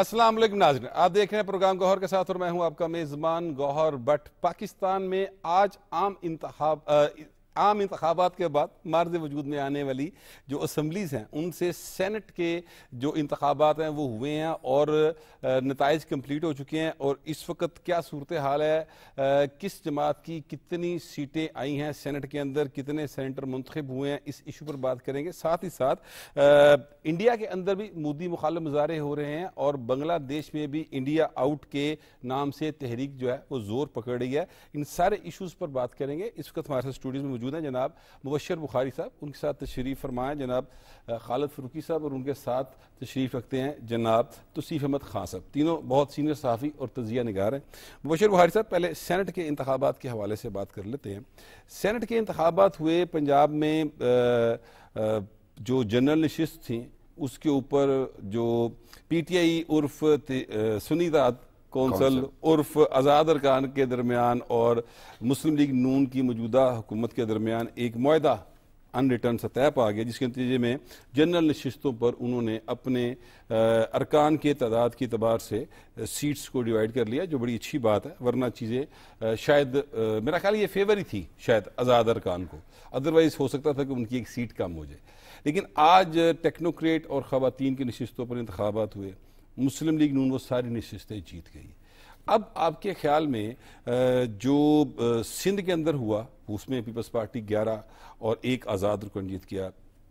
असलम नाजन आप देख रहे हैं प्रोग्राम गौहर के साथ और मैं हूं आपका मेज़बान गौहर बट पाकिस्तान में आज आम आम इंतबात के बाद मार्ज वजूद में आने वाली जो असम्बलीज़ हैं उनसे सेनेट के जो इंतबात हैं वो हुए हैं और नतज कम्प्लीट हो चुके हैं और इस वक्त क्या सूरत हाल है किस जमात की कितनी सीटें आई हैं सेनेट के अंदर कितने सेंटर मंतखब हुए हैं इस इशू पर बात करेंगे साथ ही साथ आ, इंडिया के अंदर भी मोदी मुखाल मुजाहरे हो रहे हैं और बंग्लादेश में भी इंडिया आउट के नाम से तहरीक जो है वो ज़ोर पकड़ रही है इन सारे इशूज़ पर बात करेंगे इस वक्त हमारे साथ स्टूडियो में मौजूद मौजूद हैं जनाब मुबशर बुखारी साहब उनके साथ तशरीफ़ फरमाएँ जनाब खालद फरूकी साहब और उनके साथ तशरीफ़ रखते हैं जनाब तसीफ़ अहमद खान साहब तीनों बहुत सीनियर सहाफ़ी और तजिया नगार हैं मुबशर बुखारी साहब पहले सैनट के इंतबात के हवाले से बात कर लेते हैं सैनट के इंतबात हुए पंजाब में जो जनरल नशस्त थी उसके ऊपर जो पी टी आई उर्फ सुनीदात कौंसल उर्फ आज़ाद अरकान के दरमियान और मुस्लिम लीग नून की मौजूदा हुकूमत के दरमियान एक माहा अनरिटर्न सतह पर पा गया जिसके नतीजे में जनरल नशस्तों पर उन्होंने अपने अरकान के तादाद के अतबार से सीट्स को डिवाइड कर लिया जो बड़ी अच्छी बात है वरना चीज़ें शायद मेरा ख्याल ये फेवर ही थी शायद आज़ाद अरकान को अदरवाइज़ हो सकता था कि उनकी एक सीट कम हो जाए लेकिन आज टेक्नोक्रेट और ख़वान की नशस्तों पर इंतबात हुए मुस्लिम लीग नून वो सारी नशस्तें जीत गई अब आपके ख्याल में जो सिंध के अंदर हुआ उसमें पीपल्स पार्टी 11 और एक आज़ाद रुकन जीत किया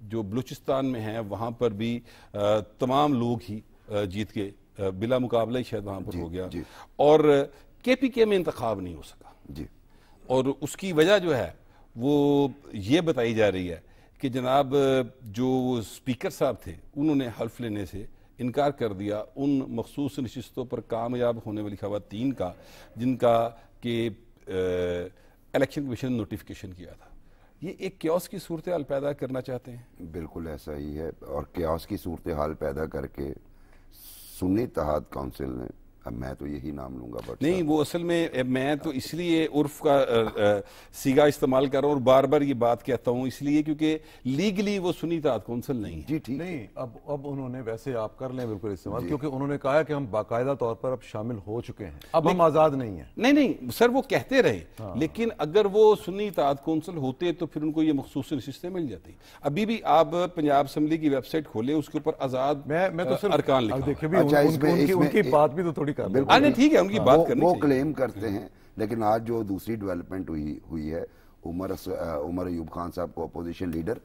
जो बलूचिस्तान में है वहाँ पर भी तमाम लोग ही जीत गए बिला मुकाबला ही शायद वहाँ पर हो गया और के पी के में इंतखब नहीं हो सका जी और उसकी वजह जो है वो ये बताई जा रही है कि जनाब जो स्पीकर साहब थे उन्होंने हल्फ लेने से इनकार कर दिया उन मखसूस नशस्तों पर कामयाब होने वाली खातन का जिनका कि इलेक्शन कमीशन ने नोटिफिकेशन किया था ये एक क्योस की सूरत हाल पैदा करना चाहते हैं बिल्कुल ऐसा ही है और क्योस की सूरत हाल पैदा करके सुन्नी तहाद काउंसिल ने अब मैं तो यही नाम लूंगा बट नहीं वो असल में मैं तो इसलिए उर्फ का सीगा इस्तेमाल कर रहा हूँ और बार बार ये बात कहता हूँ इसलिए क्योंकि लीगली वो सुनी ताज कौंसिल नहीं जी ठीक नहीं अब अब उन्होंने वैसे आप कर लें बिल्कुल इस्तेमाल क्योंकि उन्होंने कहा कि हम बाकायदा तौर पर अब शामिल हो चुके हैं अब हम आज़ाद नहीं है नहीं नहीं सर वो कहते रहे हाँ। लेकिन अगर वो सुनी ताज कौंसिल होते तो फिर उनको ये मखसूस रिश्ते मिल जाती अभी भी आप पंजाब असम्बली की वेबसाइट खोले उसके ऊपर आज़ाद मैं मैं तो सर अरकान लिखा देखिए अच्छा, उनकी बात भी तो थोड़ी अमेरिका हाँ, बिल्कुल ठीक है उनकी हाँ, बात करनी वो क्लेम करते हैं लेकिन आज जो दूसरी डेवलपमेंट हुई हुई है उमर उमर अयूब खान साहब को अपोजिशन लीडर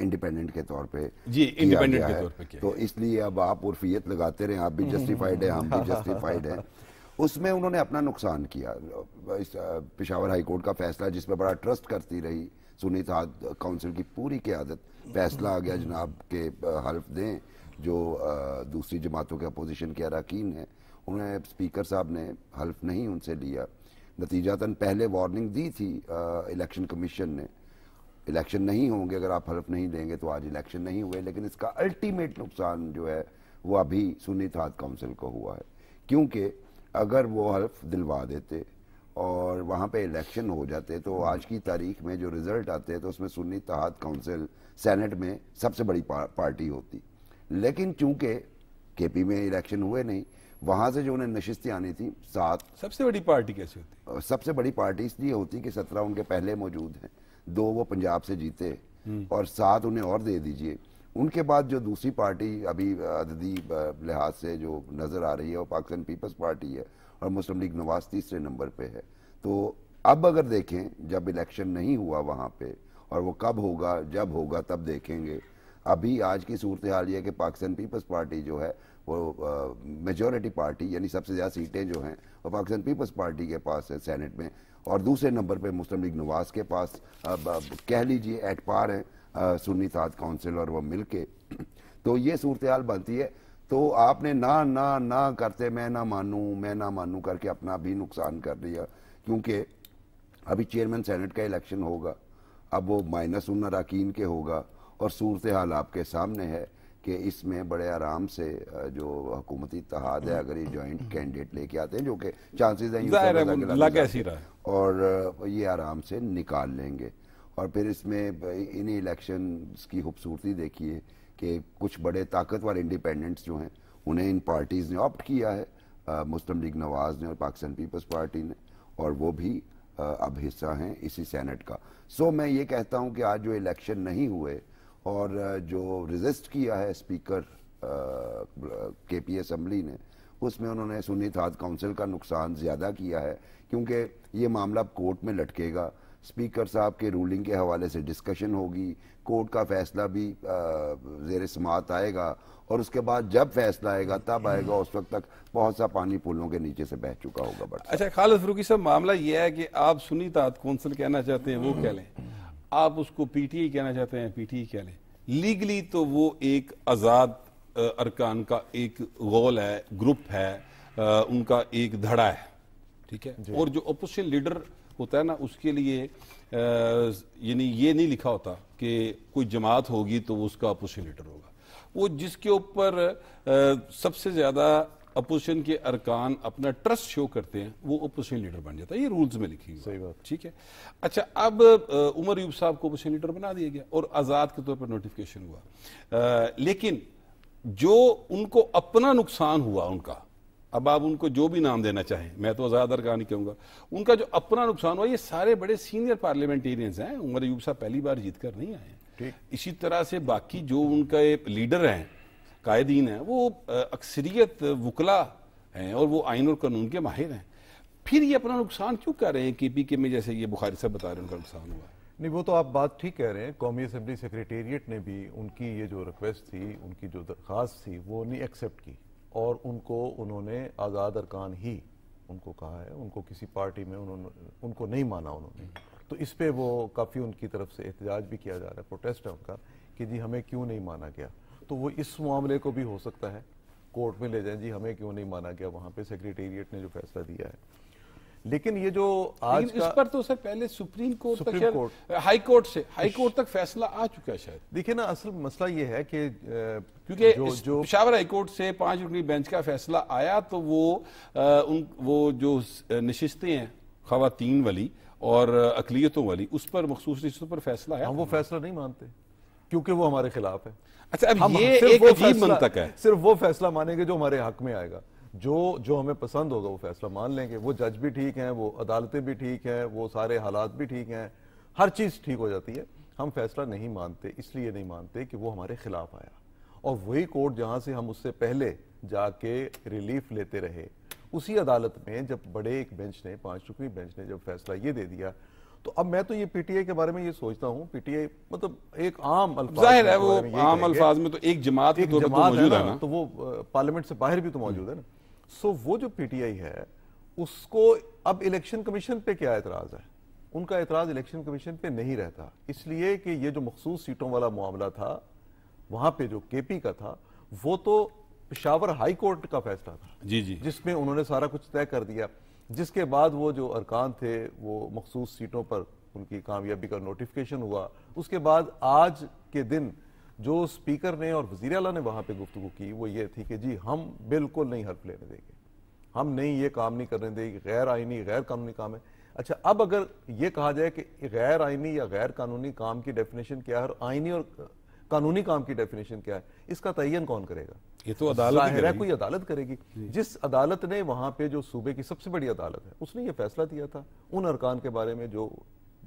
इंडिपेंडेंट के तौर पे जी इंडिपेंडेंट के तौर पे तो इसलिए अब आप उर्फियत लगाते रहे आप भी जस्टिफाइड है हम भी जस्टिफाइड है उसमें उन्होंने अपना नुकसान किया पिशावर हाई कोर्ट का फैसला जिसमें बड़ा ट्रस्ट करती रही सुनीत काउंसिल की पूरी क्यादत फैसला आ गया जनाब के हल्फ दें जो दूसरी जमातों के अपोजिशन के अरकान हैं उन्हें स्पीकर साहब ने हल्फ नहीं उनसे लिया नतीजतन तो पहले वार्निंग दी थी इलेक्शन कमीशन ने इलेक्शन नहीं होंगे अगर आप हल्फ नहीं देंगे तो आज इलेक्शन नहीं हुए लेकिन इसका अल्टीमेट नुकसान जो है वो अभी सुनी थात काउंसिल को हुआ है क्योंकि अगर वो हल्फ दिलवा देते और वहाँ पे इलेक्शन हो जाते तो आज की तारीख में जो रिज़ल्ट आते तो उसमें सुन्नी तहत काउंसिल सेनेट में सबसे बड़ी पार्टी होती लेकिन चूंकि केपी में इलेक्शन हुए नहीं वहाँ से जो उन्हें नशिस्तें आनी थी सात सबसे बड़ी पार्टी कैसे होती सबसे बड़ी पार्टी इसलिए होती कि सत्रह उनके पहले मौजूद हैं दो वो पंजाब से जीते हम्म। और सात उन्हें और दे दीजिए उनके बाद जो दूसरी पार्टी अभी अददी लिहाज से जो नज़र आ रही है वो पाकिस्तान पीपल्स पार्टी है और मुस्लिम लीग नवाज तीसरे नंबर पे है तो अब अगर देखें जब इलेक्शन नहीं हुआ वहाँ पे और वो कब होगा जब होगा तब देखेंगे अभी आज की सूरत हाल ये है कि पाकिस्तान पीपल्स पार्टी जो है वो मेजोरिटी पार्टी यानी सबसे ज़्यादा सीटें जो हैं वो पाकिस्तान पीपल्स पार्टी के पास है सैनट में और दूसरे नंबर पर मुस्लिम लीग नवाज के पास अब, अब कह लीजिए एट पार हैं सुन्नी साध काउंसिल और वो मिल के तो ये सूरत हाल बनती है तो आपने ना ना ना करते मैं ना मानूँ मैं ना मानूँ करके अपना भी नुकसान कर दिया क्योंकि अभी चेयरमैन सेनेट का इलेक्शन होगा अब वो माइनस उन अरकान के होगा और सूरत हाल आपके सामने है कि इसमें बड़े आराम से जो हकूमती इतिहाद है हम्म। अगर ये जॉइंट कैंडिडेट लेके आते हैं जो कि चांसेस हैं और ये आराम से निकाल लेंगे और फिर इसमें इन इलेक्शन की खूबसूरती देखिए कि कुछ बड़े ताकतवर इंडिपेंडेंट्स जो हैं उन्हें इन पार्टीज़ ने ऑप्ट किया है मुस्लिम लीग नवाज़ ने और पाकिस्तान पीपल्स पार्टी ने और वो भी अब हिस्सा हैं इसी सेनेट का सो मैं ये कहता हूँ कि आज जो इलेक्शन नहीं हुए और जो रिजिस्ट किया है स्पीकर के पी असम्बली ने उसमें उन्होंने सुनीत हाथ काउंसिल का नुकसान ज़्यादा किया है क्योंकि ये मामला कोर्ट में लटकेगा स्पीकर साहब के रूलिंग के हवाले से डिस्कशन होगी कोर्ट का फैसला भी जेर समात आएगा और उसके बाद जब फैसला आएगा तब आएगा उस वक्त तक बहुत सा पानी पुलों के नीचे से बह चुका होगा बट अच्छा खालिद फरूकी साहब मामला यह है कि आप सुनी हाथ कौंसिल कहना चाहते हैं वो कह लें आप उसको पीटीए e कहना चाहते हैं पीटीए कह लें लीगली तो वो एक आज़ाद अरकान का एक गोल है ग्रुप है आ, उनका एक धड़ा है ठीक है और जो अपोजिशन लीडर होता है ना उसके लिए यानी ये नहीं लिखा होता कि कोई जमात होगी तो वो उसका अपोजिशन लीडर होगा वो जिसके ऊपर सबसे ज़्यादा अपोजिशन के अरकान अपना ट्रस्ट शो करते हैं वो अपोजिशन लीडर बन जाता है ये रूल्स में लिखी सही बात ठीक है अच्छा अब उमर यूब साहब को अपोजिशन लीडर बना दिया गया और आज़ाद के तौर पर नोटिफिकेशन हुआ आ, लेकिन जो उनको अपना नुकसान हुआ उनका अब आप उनको जो भी नाम देना चाहें मैं तो आज़ाद अरकान ही कहूंगा उनका जो अपना नुकसान हुआ ये सारे बड़े सीनियर पार्लियामेंटेरियंस हैं उमर यूब साहब पहली बार जीत कर नहीं आए इसी तरह से बाकी जो उनका लीडर हैं कायदीन हैं वो अक्सरियत वकला हैं और वो आइन और कानून के माहिर हैं फिर ये अपना नुकसान क्यों कर रहे हैं के पी के में जैसे ये बुखारी साहब बता रहे हैं उनका नुकसान हुआ है नहीं वो तो आप बात ठीक कह रहे हैं कौमी असम्बली सेक्रेटेरिएट ने भी उनकी ये जो रिक्वेस्ट थी उनकी जो दरख्वास्त थी वो नहीं एक्सेप्ट की और उनको उन्होंने आज़ाद अरकान ही उनको कहा है उनको किसी पार्टी में उन्होंने उनको नहीं माना उन्होंने तो इस पर वो काफ़ी उनकी तरफ से एहतजाज भी किया जा रहा है प्रोटेस्ट है उनका कि जी हमें क्यों नहीं माना गया तो वो इस मामले को भी हो सकता है कोर्ट में ले जाए जी हमें क्यों नहीं माना गया वहां पे सेक्रेटेरिएट ने जो फैसला दिया है लेकिन ये जो आज का, इस पर तो सर पहले सुप्रीम कोर्ट सुप्रीम तक कोर्ट हाई कोर्ट से हाई कोर्ट तक फैसला आ चुका है शायद देखिए ना असल मसला ये है कि क्योंकि जो, जो पिशावर हाई कोर्ट से पांच रुकनी बेंच का फैसला आया तो वो आ, उन वो जो नशिस्तें हैं खातन वाली और अकलीतों वाली उस पर मखसूस नशिस्तों पर फैसला आया हम वो फैसला नहीं मानते क्योंकि वो हमारे खिलाफ है अच्छा अब हम ये एक अजीब मंतक है सिर्फ वो फैसला मानेंगे जो हमारे हक में आएगा जो जो हमें पसंद होगा वो फैसला मान लेंगे वो जज भी ठीक हैं वो अदालतें भी ठीक हैं वो सारे हालात भी ठीक हैं हर चीज़ ठीक हो जाती है हम फैसला नहीं मानते इसलिए नहीं मानते कि वो हमारे खिलाफ आया और वही कोर्ट जहां से हम उससे पहले जाके रिलीफ लेते रहे उसी अदालत में जब बड़े एक बेंच ने पांच रुपये बेंच ने जब फैसला ये दे दिया तो अब मैं तो ये पीटीए के बारे में ये सोचता हूँ पीटीए मतलब एक आम जाहिर है वो आम अल्फाज में तो एक जमात एक तो जमात है ना तो वो पार्लियामेंट से बाहर भी तो मौजूद है ना सो वो जो पीटीआई है उसको अब इलेक्शन कमीशन पे क्या एतराज है उनका एतराज इलेक्शन कमीशन पे नहीं रहता इसलिए कि ये जो मखसूस सीटों वाला मामला था वहां पे जो केपी का था वो तो पिशावर हाई कोर्ट का फैसला था जी जी जिसमें उन्होंने सारा कुछ तय कर दिया जिसके बाद वो जो अरकान थे वो मखसूस सीटों पर उनकी कामयाबी का नोटिफिकेशन हुआ उसके बाद आज के दिन जो स्पीकर ने और वजीर अला ने वहाँ पर गुफ्तु की वो ये थी कि जी हम बिल्कुल नहीं हल्फ लेने देंगे हम नहीं ये काम नहीं करने देंगे गैर आइनी गैर कानूनी काम है अच्छा अब अगर ये कहा जाए कि गैर आइनी या गैर कानूनी काम की डेफिनेशन क्या है और आइनी और कानूनी काम की डेफिनेशन क्या है इसका तयन कौन करेगा ये तो अदालत है कोई अदालत करेगी जिस अदालत ने वहां पे जो सूबे की सबसे बड़ी अदालत है उसने ये फैसला दिया था उन अरकान के बारे में जो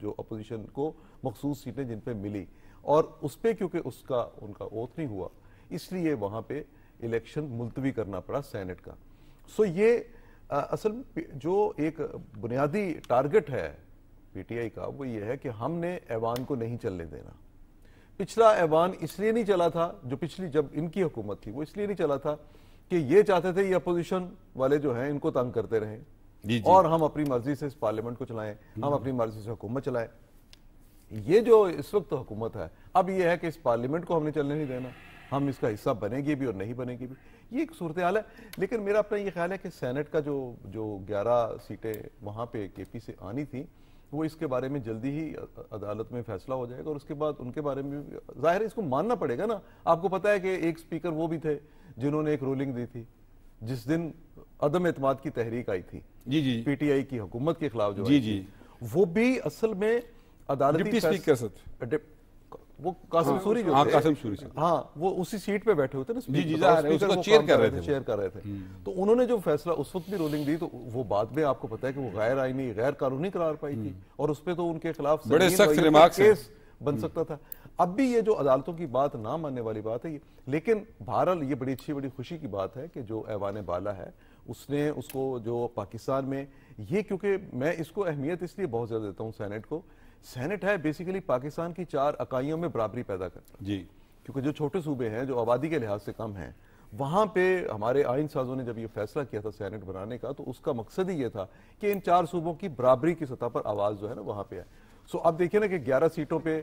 जो अपोजिशन को मखसूस सीटें जिन पे मिली और उस पर क्योंकि उसका उनका ओथ नहीं हुआ इसलिए वहां पे इलेक्शन मुलतवी करना पड़ा सैनेट का सो ये आ, असल जो एक बुनियादी टारगेट है पीटीआई का वो ये है कि हमने ऐवान को नहीं चलने देना पिछला ऐवान इसलिए नहीं चला था जो पिछली जब इनकी हुकूमत थी वो इसलिए नहीं चला था कि ये चाहते थे ये अपोजिशन वाले जो हैं इनको तंग करते रहें जी जी। और हम अपनी मर्जी से इस पार्लियामेंट को चलाएं हम अपनी मर्जी से हुकूमत चलाएं ये जो इस वक्त तो हुकूमत है अब ये है कि इस पार्लियामेंट को हमने चलने नहीं देना हम इसका हिस्सा बनेगी भी और नहीं बनेगी भी ये एक सूरत हाल है लेकिन मेरा अपना ये ख्याल है कि सैनेट का जो जो ग्यारह सीटें वहाँ पे के पी से आनी थी तो वो इसके बारे में जल्दी ही अदालत में फैसला हो जाएगा और उसके बाद उनके बारे में जाहिर है इसको मानना पड़ेगा ना आपको पता है कि एक स्पीकर वो भी थे जिन्होंने एक रूलिंग दी थी जिस दिन अदम एतमाद की तहरीक आई थी जी जी पीटीआई की हुकूमत के खिलाफ जो जी जी वो भी असल में अदालती स्पीकर वो कासिम हाँ, सूरी जो हाँ, कासिम सूरी हाँ वो उसी सीट पे बैठे हुए थे ना जी जी उसको चेयर कर रहे थे चेयर कर रहे थे तो उन्होंने जो फैसला उस वक्त भी रोलिंग दी तो वो बाद में आपको पता है कि वो गैर आईनी गैर कानूनी करार पाई थी हम्म। और उस पर तो उनके खिलाफ बड़े सख्त केस बन सकता था अब भी ये जो अदालतों की बात ना मानने वाली बात है ये लेकिन बहरहाल ये बड़ी अच्छी बड़ी खुशी की बात है कि जो ऐवान बाला है उसने उसको जो पाकिस्तान में ये क्योंकि मैं इसको अहमियत इसलिए बहुत ज़्यादा देता हूँ सैनेट को सेनेट है बेसिकली पाकिस्तान की चार अकाइयों में बराबरी पैदा कर जी क्योंकि जो छोटे सूबे हैं जो आबादी के लिहाज से कम हैं वहाँ पे हमारे आइन साजों ने जब ये फैसला किया था सैनेट बनाने का तो उसका मकसद ही ये था कि इन चार सूबों की बराबरी की सतह पर आवाज़ जो है ना वहाँ पे है सो अब देखिए ना कि 11 सीटों पे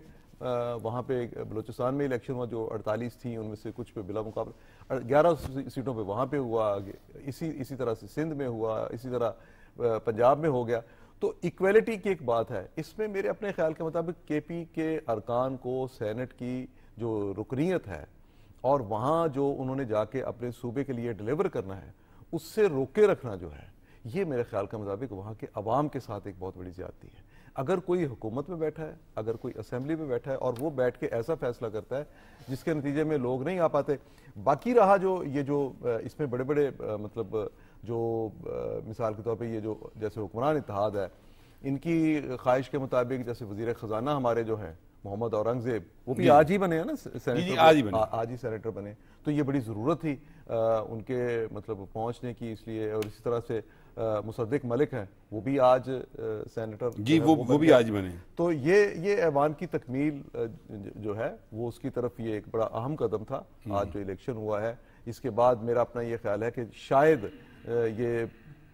वहाँ पे बलूचिस्तान में इलेक्शन हुआ जो 48 थी उनमें से कुछ पे बिला मुकाबला ग्यारह सीटों पर वहाँ पर हुआ इसी इसी तरह से सिंध में हुआ इसी तरह पंजाब में हो गया तो इक्वलिटी की एक बात है इसमें मेरे अपने ख्याल के मुताबिक के पी के अरकान को सैनट की जो रुकनीत है और वहाँ जो उन्होंने जाके अपने सूबे के लिए डिलीवर करना है उससे रोके रखना जो है ये मेरे ख्याल के मुताबिक वहाँ के अवाम के साथ एक बहुत बड़ी ज्यादती है अगर कोई हुकूमत में बैठा है अगर कोई असम्बली में बैठा है और वो बैठ के ऐसा फैसला करता है जिसके नतीजे में लोग नहीं आ पाते बाकी रहा जो ये जो इसमें बड़े बड़े मतलब जो मिसाल के तौर पर ये जो जैसे हुक्मरान इतिहाद है इनकी ख्वाहिश के मुताबिक जैसे वजीर ख़जाना हमारे जो हैं मोहम्मद औरंगजेब वो भी आज ही बने हैं ना सेनेटर आज ही बने आज ही सेनेटर बने तो ये बड़ी ज़रूरत थी आ, उनके मतलब पहुंचने की इसलिए और इसी तरह से मुसद्दिक मलिक हैं वो भी आज आ, सेनेटर जी वो वो, वो भी आज बने तो ये ये ऐवान की तकमील जो है वो उसकी तरफ ये एक बड़ा अहम कदम था हम्म। आज जो इलेक्शन हुआ है इसके बाद मेरा अपना ये ख्याल है कि शायद ये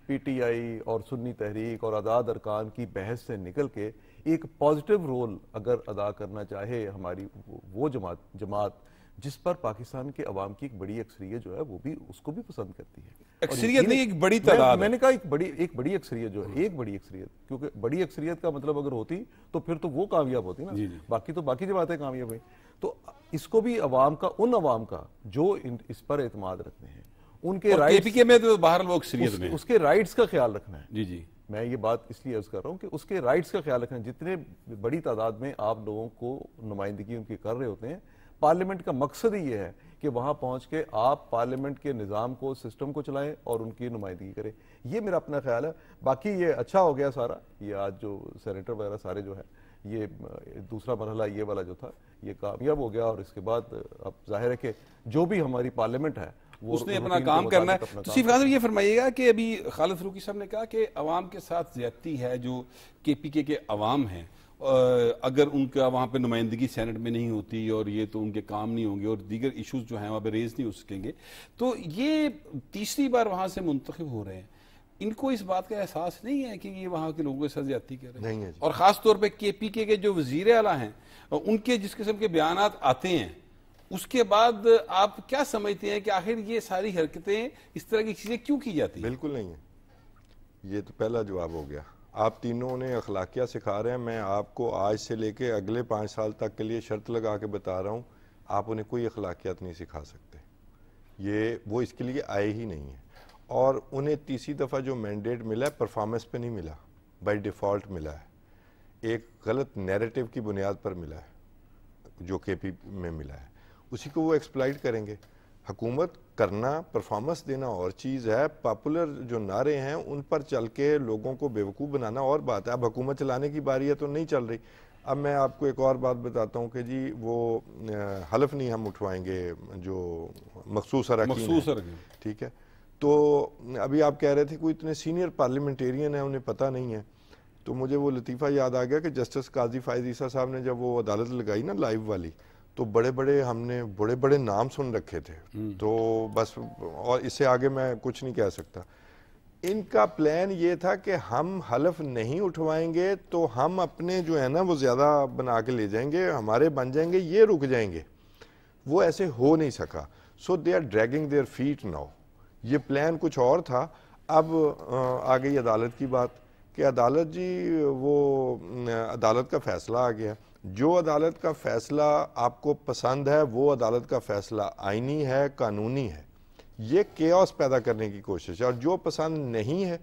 पीटीआई और सुन्नी तहरीक और आज़ाद अरकान की बहस से निकल के एक पॉजिटिव रोल अगर अदा करना चाहे हमारी वो जमात जमात जिस पर पाकिस्तान के अवाम की एक बड़ी अक्सरियत जो है वो भी उसको भी पसंद करती है अक्सरियत नहीं एक बड़ी तादाद मैं, मैंने कहा एक बड़ी एक बड़ी अक्सरियत जो है एक बड़ी अक्सरियत क्योंकि बड़ी अक्सरियत का मतलब अगर होती तो फिर तो वो कामयाब होती ना बाकी तो बाकी जमातें कामयाब हुई तो इसको भी अवाम का उन अवाम का जो इस पर अतमाद रखते हैं उनके राइट में तो बाहर लोग उस, उसके राइट्स का ख्याल रखना है जी जी मैं ये बात इसलिए अर्ज कर रहा हूँ कि उसके राइट्स का ख्याल रखना है जितने बड़ी तादाद में आप लोगों को नुमाइंदगी उनकी कर रहे होते हैं पार्लियामेंट का मकसद ही ये है कि वहाँ पहुँच के आप पार्लियामेंट के निज़ाम को सिस्टम को चलाएं और उनकी नुमाइंदगी करें ये मेरा अपना ख्याल है बाकी ये अच्छा हो गया सारा ये आज जो सेनेटर वगैरह सारे जो है ये दूसरा मरहला ये वाला जो था ये कामयाब हो गया और इसके बाद अब जाहिर है कि जो भी हमारी पार्लियामेंट है उसने अपना काम करना है तो सीफ ये फरमाइएगा कि अभी खालिद फरूकी साहब ने कहा कि अवाम के साथ ज्यादती है जो के पी के के अवाम हैं अगर उनका वहाँ पे नुमाइंदगी सैनट में नहीं होती और ये तो उनके काम नहीं होंगे और दीगर इशूज जो हैं वहाँ पे रेज नहीं हो सकेंगे तो ये तीसरी बार वहाँ से मुंतखब हो रहे हैं इनको इस बात का एहसास नहीं है कि ये वहाँ के लोगों के साथ ज्यादा कर रहे हैं और ख़ास तौर पर के पी के जो वजीर अला हैं उनके जिस किस्म के बयान आते हैं उसके बाद आप क्या समझते हैं कि आखिर ये सारी हरकतें इस तरह की चीज़ें क्यों की जाती हैं बिल्कुल नहीं है ये तो पहला जवाब हो गया आप तीनों ने अखलाकिया सिखा रहे हैं मैं आपको आज से लेके अगले पाँच साल तक के लिए शर्त लगा के बता रहा हूँ आप उन्हें कोई अखलाकियात नहीं सिखा सकते ये वो इसके लिए आए ही नहीं है और उन्हें तीसरी दफ़ा जो मैंडेट मिला है परफॉर्मेंस पे नहीं मिला बाय डिफ़ॉल्ट मिला है एक गलत नैरेटिव की बुनियाद पर मिला है जो के पी में मिला है उसी को वो एक्सप्लाइट करेंगे हकूमत करना परफॉर्मेंस देना और चीज़ है पॉपुलर जो नारे हैं उन पर चल के लोगों को बेवकूफ़ बनाना और बात है अब हुकूमत चलाने की बारी है तो नहीं चल रही अब मैं आपको एक और बात बताता हूँ कि जी वो हलफ नहीं हम उठवाएंगे जो मखसूस मखसूस ठीक है तो अभी आप कह रहे थे कोई इतने सीनियर पार्लियामेंटेरियन है उन्हें पता नहीं है तो मुझे वो लतीफ़ा याद आ गया कि जस्टिस काजी फायदीसा साहब ने जब वो अदालत लगाई ना लाइव वाली तो बड़े बड़े हमने बड़े बड़े नाम सुन रखे थे हम्म। तो बस और इससे आगे मैं कुछ नहीं कह सकता इनका प्लान ये था कि हम हलफ नहीं उठवाएंगे तो हम अपने जो है ना वो ज़्यादा बना के ले जाएंगे हमारे बन जाएंगे ये रुक जाएंगे वो ऐसे हो नहीं सका so they are dragging their feet now ये प्लान कुछ और था अब आ गई अदालत की बात कि अदालत जी वो अदालत का फैसला आ गया जो अदालत का फ़ैसला आपको पसंद है वो अदालत का फ़ैसला आइनी है कानूनी है ये के पैदा करने की कोशिश है और जो पसंद नहीं है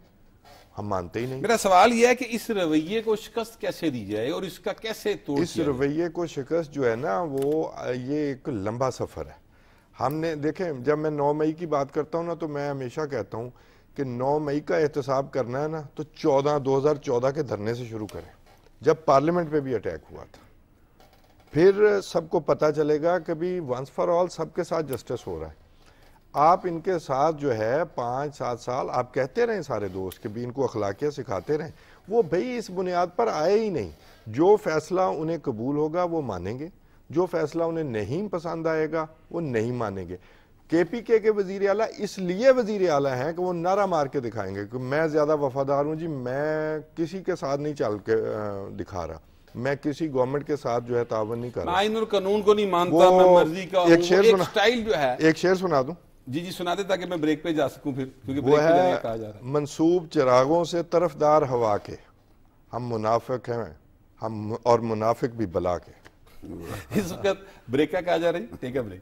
हम मानते ही नहीं मेरा सवाल यह है कि इस रवैये को शिकस्त कैसे दी जाए और इसका कैसे तोड़ इस रवैये को शिकस्त जो है ना वो ये एक लंबा सफ़र है हमने देखें जब मैं नौ मई की बात करता हूँ ना तो मैं हमेशा कहता हूँ कि 9 मई का एहतसाब करना है ना तो 14 2014 के धरने से शुरू करें जब पार्लियामेंट पे भी अटैक हुआ था फिर सबको पता चलेगा कि भी वंस फॉर ऑल सबके साथ जस्टिस हो रहा है आप इनके साथ जो है पाँच सात साल आप कहते रहें सारे दोस्त कि भी इनको अखलाकिया सिखाते रहें वो भाई इस बुनियाद पर आए ही नहीं जो फ़ैसला उन्हें कबूल होगा वो मानेंगे जो फ़ैसला उन्हें नहीं पसंद आएगा वो नहीं मानेंगे के पी के के वजीर अला इसलिए वजीर अला हैं कि वो नारा मार के दिखाएंगे कि मैं ज़्यादा वफादार हूँ जी मैं किसी के साथ नहीं चल के दिखा रहा मैं किसी गवर्नमेंट के साथ जो है तावन नहीं कर रहा कानून को नहीं मानता मैं मर्जी का एक शेर सुना स्टाइल जो है एक शेर सुना दू जी जी सुना दे ताकि मैं ब्रेक पे जा सकूं फिर क्योंकि वो है मनसूब जा चिरागों से तरफदार हवा के हम मुनाफिक हैं हम और मुनाफिक भी बला के इस वक्त ब्रेक का कहा जा रही टेक अ ब्रेक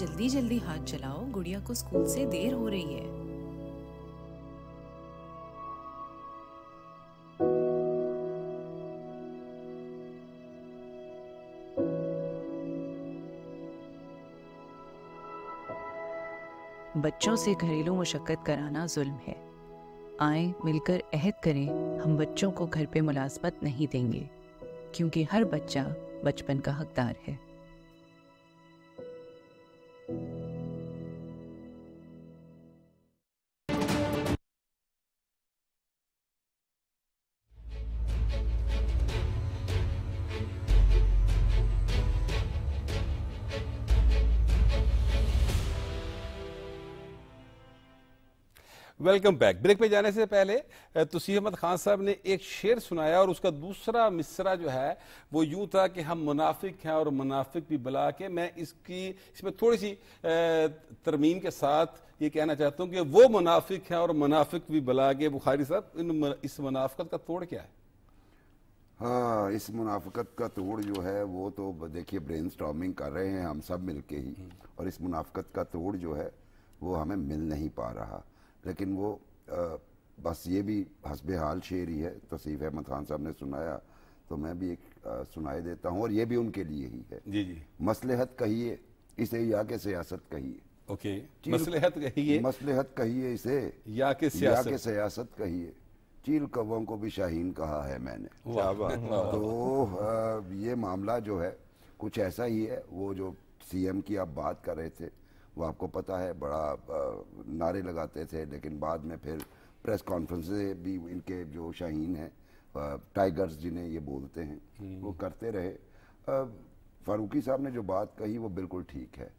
जल्दी जल्दी हाथ चलाओ गुड़िया को स्कूल से देर हो रही है बच्चों से घरेलू मुशक्क़त कराना जुल्म है आए मिलकर अहद करें हम बच्चों को घर पे मुलाजमत नहीं देंगे क्योंकि हर बच्चा बचपन का हकदार है वेलकम बैक ब्रेक पे जाने से पहले तुसी अहमद खान साहब ने एक शेर सुनाया और उसका दूसरा मिसरा जो है वो यूं था कि हम मुनाफिक हैं और मुनाफिक भी बुला के मैं इसकी इसमें थोड़ी सी तरमीम के साथ ये कहना चाहता हूँ कि वो मुनाफिक हैं और मुनाफिक भी बुला के बुखारी साहब इस मुनाफत का तोड़ क्या है हाँ इस मुनाफ़त का तोड़ जो है वो तो देखिए ब्रेन कर रहे हैं हम सब मिल के ही हम्म। और इस मुनाफ़त का तोड़ जो है वो हमें मिल नहीं पा रहा लेकिन वो आ, बस ये भी हसब हाल शेर ही है तसीफ अहमद खान साहब ने सुनाया तो मैं भी एक आ, सुनाए देता हूँ और ये भी उनके लिए ही है जी जी मसलहत कहिए इसे या के सियासत कहिए ओके मसलहत कहिए मसलहत कहिए इसे या के सियासत या के सियासत कहिए चील कवों को भी शाहीन कहा है मैंने तो आ, ये मामला जो है कुछ ऐसा ही है वो जो सीएम की आप बात कर रहे थे वो आपको पता है बड़ा नारे लगाते थे लेकिन बाद में फिर प्रेस कॉन्फ्रेंस भी इनके जो शाहीन हैं टाइगर्स जिन्हें ये बोलते हैं हम्म। वो करते रहे फारूकी साहब ने जो बात कही वो बिल्कुल ठीक है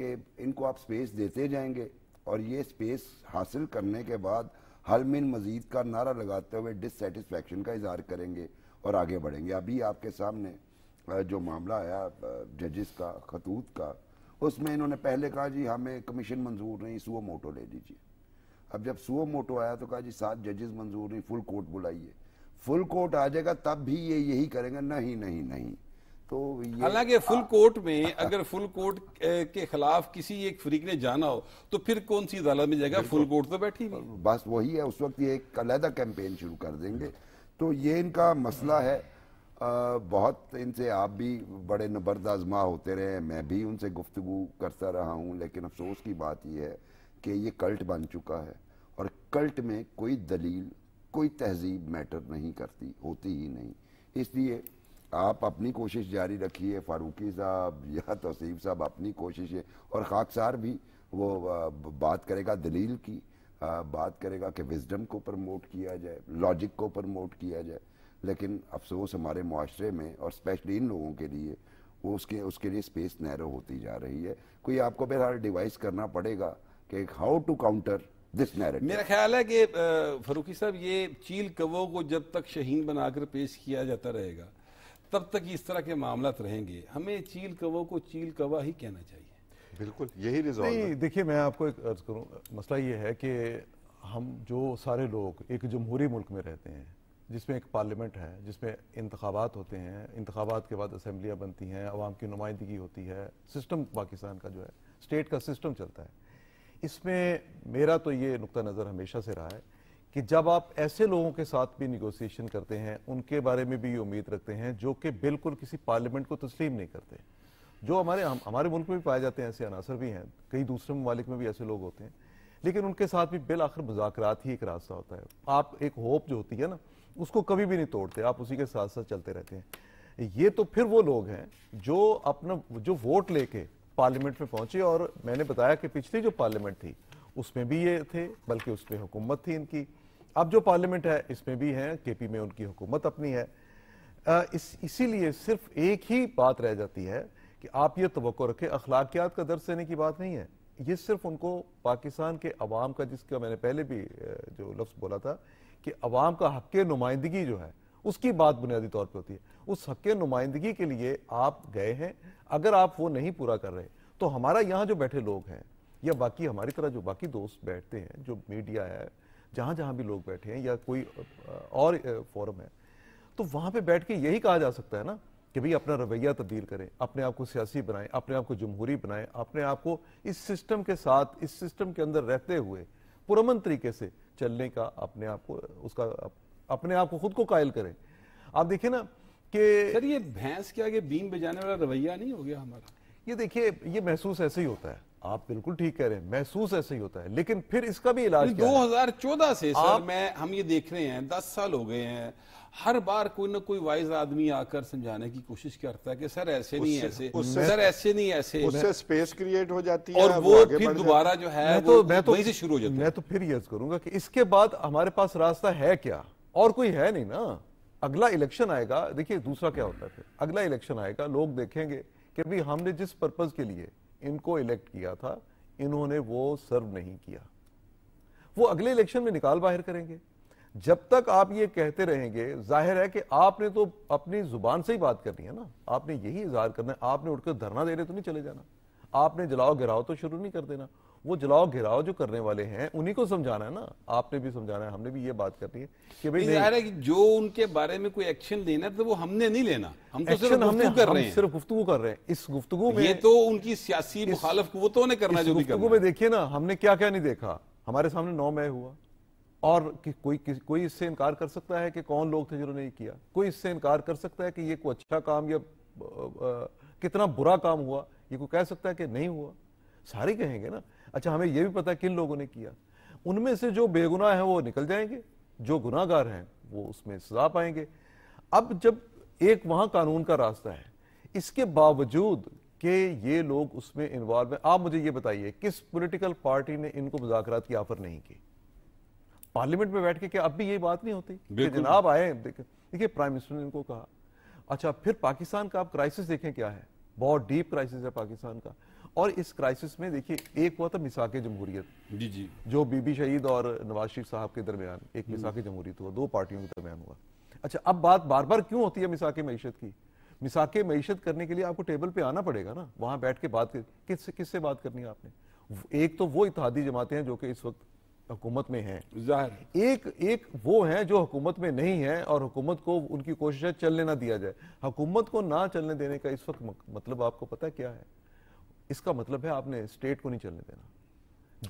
कि इनको आप स्पेस देते जाएंगे और ये स्पेस हासिल करने के बाद हर मिन मजीद का नारा लगाते हुए डिससेटिस्फेक्शन का इजहार करेंगे और आगे बढ़ेंगे अभी आपके सामने जो मामला आया जजिस का खतूत का उसमें इन्होंने पहले कहा जी हमें कमीशन मंजूर नहीं सुओ मोटो ले लीजिए अब जब सुओ मोटो आया तो कहा जी सात जजेस मंजूर नहीं फुल कोर्ट बुलाइए फुल कोर्ट आ जाएगा तब भी ये यही करेंगे नहीं नहीं नहीं तो हालांकि फुल कोर्ट में अगर फुल कोर्ट के खिलाफ किसी एक फ्रीक ने जाना हो तो फिर कौन सी अदालत में जाएगा फुल कोर्ट तो बैठी बस वही है उस वक्त ये एक अलहदा कैंपेन शुरू कर देंगे तो ये इनका मसला है बहुत इनसे आप भी बड़े नबर्द आजमा होते रहे मैं भी उनसे गुफ्तु करता रहा हूँ लेकिन अफसोस की बात यह है कि ये कल्ट बन चुका है और कल्ट में कोई दलील कोई तहजीब मैटर नहीं करती होती ही नहीं इसलिए आप अपनी कोशिश जारी रखिए फारूकी साहब या तोसीफ साहब अपनी कोशिश है और खाकसार भी वो बात करेगा दलील की बात करेगा कि विजडम को प्रमोट किया जाए लॉजिक को प्रमोट किया जाए लेकिन अफसोस हमारे माशरे में और स्पेशली इन लोगों के लिए वो उसके उसके लिए स्पेस नैरो होती जा रही है कोई आपको बहरहाल डिवाइस करना पड़ेगा कि how to counter this narrative मेरा ख्याल है कि फरूखी साहब ये चील कवो को जब तक शहीन बनाकर पेश किया जाता रहेगा तब तक इस तरह के मामला रहेंगे हमें चील कवो को चील कवा ही कहना चाहिए बिल्कुल यही रिजॉल्व देखिए मैं आपको एक अर्ज करूँ मसला ये है कि हम जो सारे लोग एक जमहूरी मुल्क में रहते हैं जिसमें एक पार्लियामेंट है जिसमें इंतबात होते हैं इंतबात के बाद असम्बलियाँ बनती हैं आवाम की नुमाइंदगी होती है सिस्टम पाकिस्तान का जो है स्टेट का सिस्टम चलता है इसमें मेरा तो ये नुकता नज़र हमेशा से रहा है कि जब आप ऐसे लोगों के साथ भी निगोसिएशन करते हैं उनके बारे में भी ये उम्मीद रखते हैं जो कि बिल्कुल किसी पार्लियामेंट को तस्लीम नहीं करते जो हमारे हम, हमारे मुल्क में भी पाए जाते हैं ऐसे अनासर भी हैं कई दूसरे ममालिक में भी ऐसे लोग होते हैं लेकिन उनके साथ भी बिल आखिर मुजाकर ही एक रास्ता होता है आप एक होप जो होती है ना उसको कभी भी नहीं तोड़ते आप उसी के साथ साथ चलते रहते हैं ये तो फिर वो लोग हैं जो अपना जो वोट लेके पार्लियामेंट में पहुंचे और मैंने बताया कि पिछली जो पार्लियामेंट थी उसमें भी ये थे बल्कि उसमें हुकूमत थी इनकी अब जो पार्लियामेंट है इसमें भी हैं केपी में उनकी हुकूमत अपनी है इस इसीलिए सिर्फ एक ही बात रह जाती है कि आप ये तो रखें अखलाकियात का दर्ज देने की बात नहीं है ये सिर्फ उनको पाकिस्तान के अवाम का जिसका मैंने पहले भी जो लफ्ज़ बोला था कि अवाम का हक नुमाइंदगी जो है उसकी बात बुनियादी तौर पर होती है उस हक नुमाइंदगी के लिए आप गए हैं अगर आप वो नहीं पूरा कर रहे तो हमारा यहाँ जो बैठे लोग हैं या बाकी हमारी तरह जो बाकी दोस्त बैठते हैं जो मीडिया है जहाँ जहाँ भी लोग बैठे हैं या कोई और फोरम है तो वहाँ पे बैठ के यही कहा जा सकता है ना कि भाई अपना रवैया तब्दील करें अपने आप को सियासी बनाएं अपने आप को जमहूरी बनाएं अपने आप को इस सिस्टम के साथ इस सिस्टम के अंदर रहते हुए पुरमन तरीके से चलने का अपने आप को उसका अपने आप को खुद को कायल करें आप देखिए ना कि सर ये भैंस के आगे बीम बजाने वाला रवैया नहीं हो गया हमारा ये देखिए ये महसूस ऐसे ही होता है आप बिल्कुल ठीक कह रहे हैं महसूस ऐसे ही होता है लेकिन फिर इसका भी इलाज दो हजार चौदह से सर मैं हम ये देख रहे हैं दस साल हो गए हैं हर बार कोई ना कोई वाइज आदमी आकर समझाने की कोशिश करता है कि सर ऐसे नहीं ऐसे सर ऐसे नहीं ऐसे उससे स्पेस क्रिएट हो जाती है और वो फिर दोबारा जो है तो मैं तो वहीं से शुरू हो जाता मैं तो फिर ये करूंगा कि इसके बाद हमारे पास रास्ता है क्या और कोई है नहीं ना अगला इलेक्शन आएगा देखिए दूसरा क्या होता है फिर अगला इलेक्शन आएगा लोग देखेंगे कि भाई हमने जिस पर्पज के लिए इनको इलेक्ट किया था इन्होंने वो सर्व नहीं किया वो अगले इलेक्शन में निकाल बाहर करेंगे जब तक आप ये कहते रहेंगे जाहिर है कि आपने तो अपनी जुबान से ही बात करनी है ना आपने यही इजहार करना है आपने उठकर धरना देने तो नहीं चले जाना आपने जलाओ घिराव तो शुरू नहीं कर देना वो जलाओ घेराव जो करने वाले हैं उन्हीं को समझाना है ना आपने भी समझाना है हमने भी ये बात करनी है कि भाई नहीं, नहीं। कि जो उनके बारे में कोई एक्शन लेना तो वो हमने नहीं लेना हम तो सिर्फ हमने कर रहे हैं सिर्फ गुफ्तु कर रहे हैं इस गुफ्तु में ये तो उनकी सियासी मुखालफ कुतों ने करना जो गुफ्तु में देखिए ना हमने क्या क्या नहीं देखा हमारे सामने नौ मई हुआ और कि कोई कि, कोई इससे इनकार कर सकता है कि कौन लोग थे जिन्होंने ये किया कोई इससे इनकार कर सकता है कि ये कोई अच्छा काम या आ, आ, कितना बुरा काम हुआ ये कोई कह सकता है कि नहीं हुआ सारे कहेंगे ना अच्छा हमें ये भी पता है किन लोगों ने किया उनमें से जो बेगुनाह है वो निकल जाएंगे जो गुनाहगार हैं वो उसमें सजा पाएंगे अब जब एक वहाँ कानून का रास्ता है इसके बावजूद कि ये लोग उसमें इन्वॉल्व हैं आप मुझे ये बताइए किस पॉलिटिकल पार्टी ने इनको मुजाकरात की ऑफर नहीं की पार्लियामेंट में बैठ के क्या अब भी ये बात नहीं होती जनाब आए देखिए प्राइम मिनिस्टर ने इनको कहा अच्छा फिर पाकिस्तान का आप क्राइसिस देखें क्या है बहुत डीप क्राइसिस है पाकिस्तान का और इस क्राइसिस में देखिए एक हुआ था मिसाक जमहूरियत जी जी जो बीबी शहीद और नवाज शरीफ साहब के दरमियान एक मिसाक जमहूरियत हुआ दो पार्टियों के दरमियान हुआ अच्छा अब बात बार बार क्यों होती है मिसाक मीशत की मिसाक मीशत करने के लिए आपको टेबल पे आना पड़ेगा ना वहां बैठ के बात किससे किससे बात करनी है आपने एक तो वो इतिहादी जमातें हैं जो कि इस वक्त हुकूमत में हैं एक एक वो हैं जो हुकूमत में नहीं है और हुकूमत को उनकी कोशिश है चलने ना दिया जाए हुकूमत को ना चलने देने का इस वक्त मतलब आपको पता है क्या है इसका मतलब है आपने स्टेट को नहीं चलने देना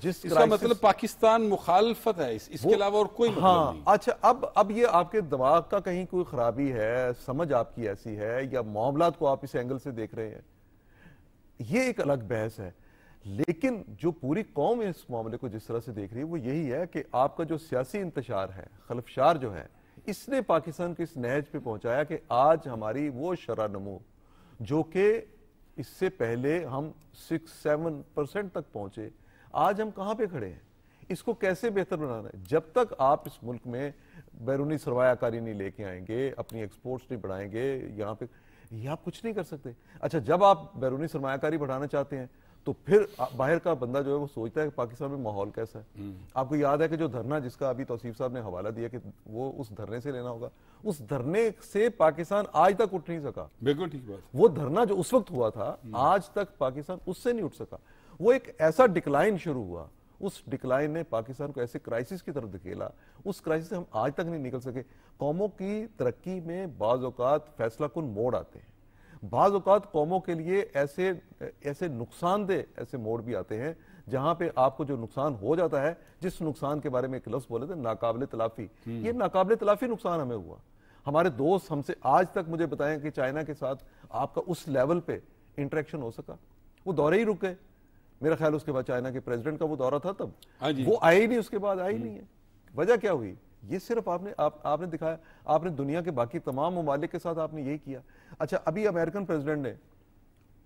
जिस इसका मतलब पाकिस्तान मुखालफत है इस, इसके अलावा और कोई मतलब हाँ मतलब नहीं। अच्छा अब अब ये आपके दिमाग का कहीं कोई खराबी है समझ आपकी ऐसी है या मामला को आप इस एंगल से देख रहे हैं ये एक अलग बहस है लेकिन जो पूरी कौम इस मामले को जिस तरह से देख रही है वो यही है कि आपका जो सियासी इंतजार है खलफशार जो है इसने पाकिस्तान को इस नहज पे पहुंचाया कि आज हमारी वो शरा नमो जो कि इससे पहले हम सिक्स सेवन परसेंट तक पहुंचे आज हम कहाँ पे खड़े हैं इसको कैसे बेहतर बनाना है जब तक आप इस मुल्क में बैरूनी सरमाकारी नहीं लेके आएंगे अपनी एक्सपोर्ट्स नहीं बढ़ाएंगे यहाँ पे ये यह आप कुछ नहीं कर सकते अच्छा जब आप बैरूनी सरमाकारी बढ़ाना चाहते हैं तो फिर बाहर का बंदा जो है वो सोचता है कि पाकिस्तान में माहौल कैसा है हम्म। आपको याद है कि जो धरना जिसका अभी तोसीफ साहब ने हवाला दिया कि वो उस धरने से लेना होगा उस धरने से पाकिस्तान आज तक उठ नहीं सका बिल्कुल ठीक बात वो धरना जो उस वक्त हुआ था हम्म। आज तक पाकिस्तान उससे नहीं उठ सका वो एक ऐसा डिक्लाइन शुरू हुआ उस डिक्लाइन ने पाकिस्तान को ऐसे क्राइसिस की तरफ धकेला उस क्राइसिस से हम आज तक नहीं निकल सके कौमों की तरक्की में बाज़ात फैसला कुन मोड़ आते हैं बाज़ात कौमों के लिए ऐसे ऐसे नुकसानदेह ऐसे मोड़ भी आते हैं जहां पे आपको जो नुकसान हो जाता है जिस नुकसान के बारे में एक लफ्ज़ बोले थे नाकबिल तलाफी हम्म। ये नाकबिल तलाफी नुकसान हमें हुआ हमारे दोस्त हमसे आज तक मुझे बताएं कि चाइना के साथ आपका उस लेवल पे इंटरेक्शन हो सका वो दौरे ही रुक गए मेरा ख्याल उसके बाद चाइना के प्रेसिडेंट का वो दौरा था तब हाँ वो आई नहीं उसके बाद आई हम्म। नहीं है वजह क्या हुई ये सिर्फ आपने आप, आपने दिखाया आपने दुनिया के बाकी तमाम ममालिक के साथ आपने यही किया अच्छा अभी अमेरिकन प्रेसिडेंट ने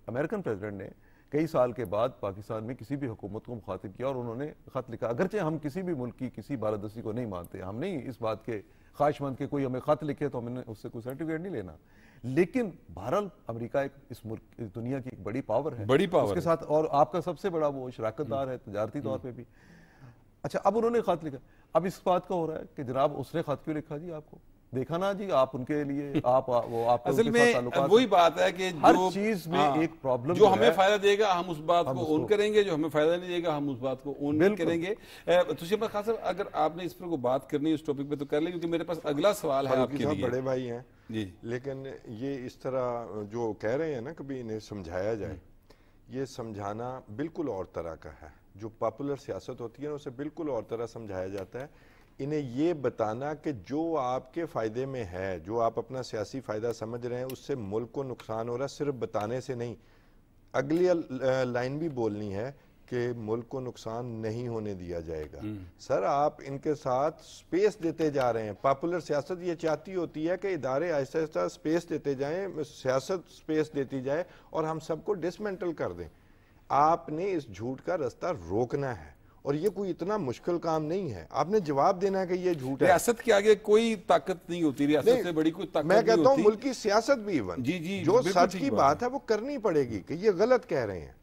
अमेरिकन प्रेसिडेंट ने कई साल के बाद पाकिस्तान में किसी भी हुकूमत को मुखातिब किया और उन्होंने ख़त लिखा अगरचे हम किसी भी मुल्क की किसी बारादस्ती को नहीं मानते हम नहीं इस बात के ख्वाहिशमंद के कोई हमें ख़त लिखे तो हमने उससे कोई सर्टिफिकेट नहीं लेना लेकिन भारत अमेरिका एक इस मुल्क इस दुनिया की एक बड़ी पावर है बड़ी पावर उसके साथ और आपका सबसे बड़ा वो शराकतदार है तजारती हम्म। तौर पर भी अच्छा अब उन्होंने ख़त लिखा अब इस बात का हो रहा है कि जनाब उसने खत क्यों लिखा जी आपको देखा ना जी आप उनके लिए आप वो आप असल में वही बात है कि हर चीज में हाँ, एक प्रॉब्लम जो हमें फायदा देगा हम उस बात हम को ओन करेंगे जो हमें फायदा नहीं देगा हम उस बात को ओन करेंगे तो खास अगर आपने इस पर को बात करनी इस टॉपिक पे तो कर ले क्योंकि मेरे पास अगला सवाल है आपके लिए बड़े भाई हैं जी लेकिन ये इस तरह जो कह रहे हैं ना कभी इन्हें समझाया जाए ये समझाना बिल्कुल और तरह का है जो पॉपुलर सियासत होती है उसे बिल्कुल और तरह समझाया जाता है इन्हें ये बताना कि जो आपके फ़ायदे में है जो आप अपना सियासी फ़ायदा समझ रहे हैं उससे मुल्क को नुकसान हो रहा है सिर्फ बताने से नहीं अगली लाइन भी बोलनी है कि मुल्क को नुकसान नहीं होने दिया जाएगा हम्म। सर आप इनके साथ स्पेस देते जा रहे हैं पॉपुलर सियासत ये चाहती होती है कि इदारे ऐसा ऐसा स्पेस देते जाएं सियासत स्पेस देती जाए और हम सबको डिसमेंटल कर दें आपने इस झूठ का रास्ता रोकना है और ये कोई इतना मुश्किल काम नहीं है आपने जवाब देना है कि ये झूठ है रियासत के आगे कोई ताकत नहीं होती रियासत से बड़ी कोई ताकत मैं कहता हूँ मुल्क की सियासत भी इवन जी जी जो सच की बात है वो करनी पड़ेगी कि ये गलत कह रहे हैं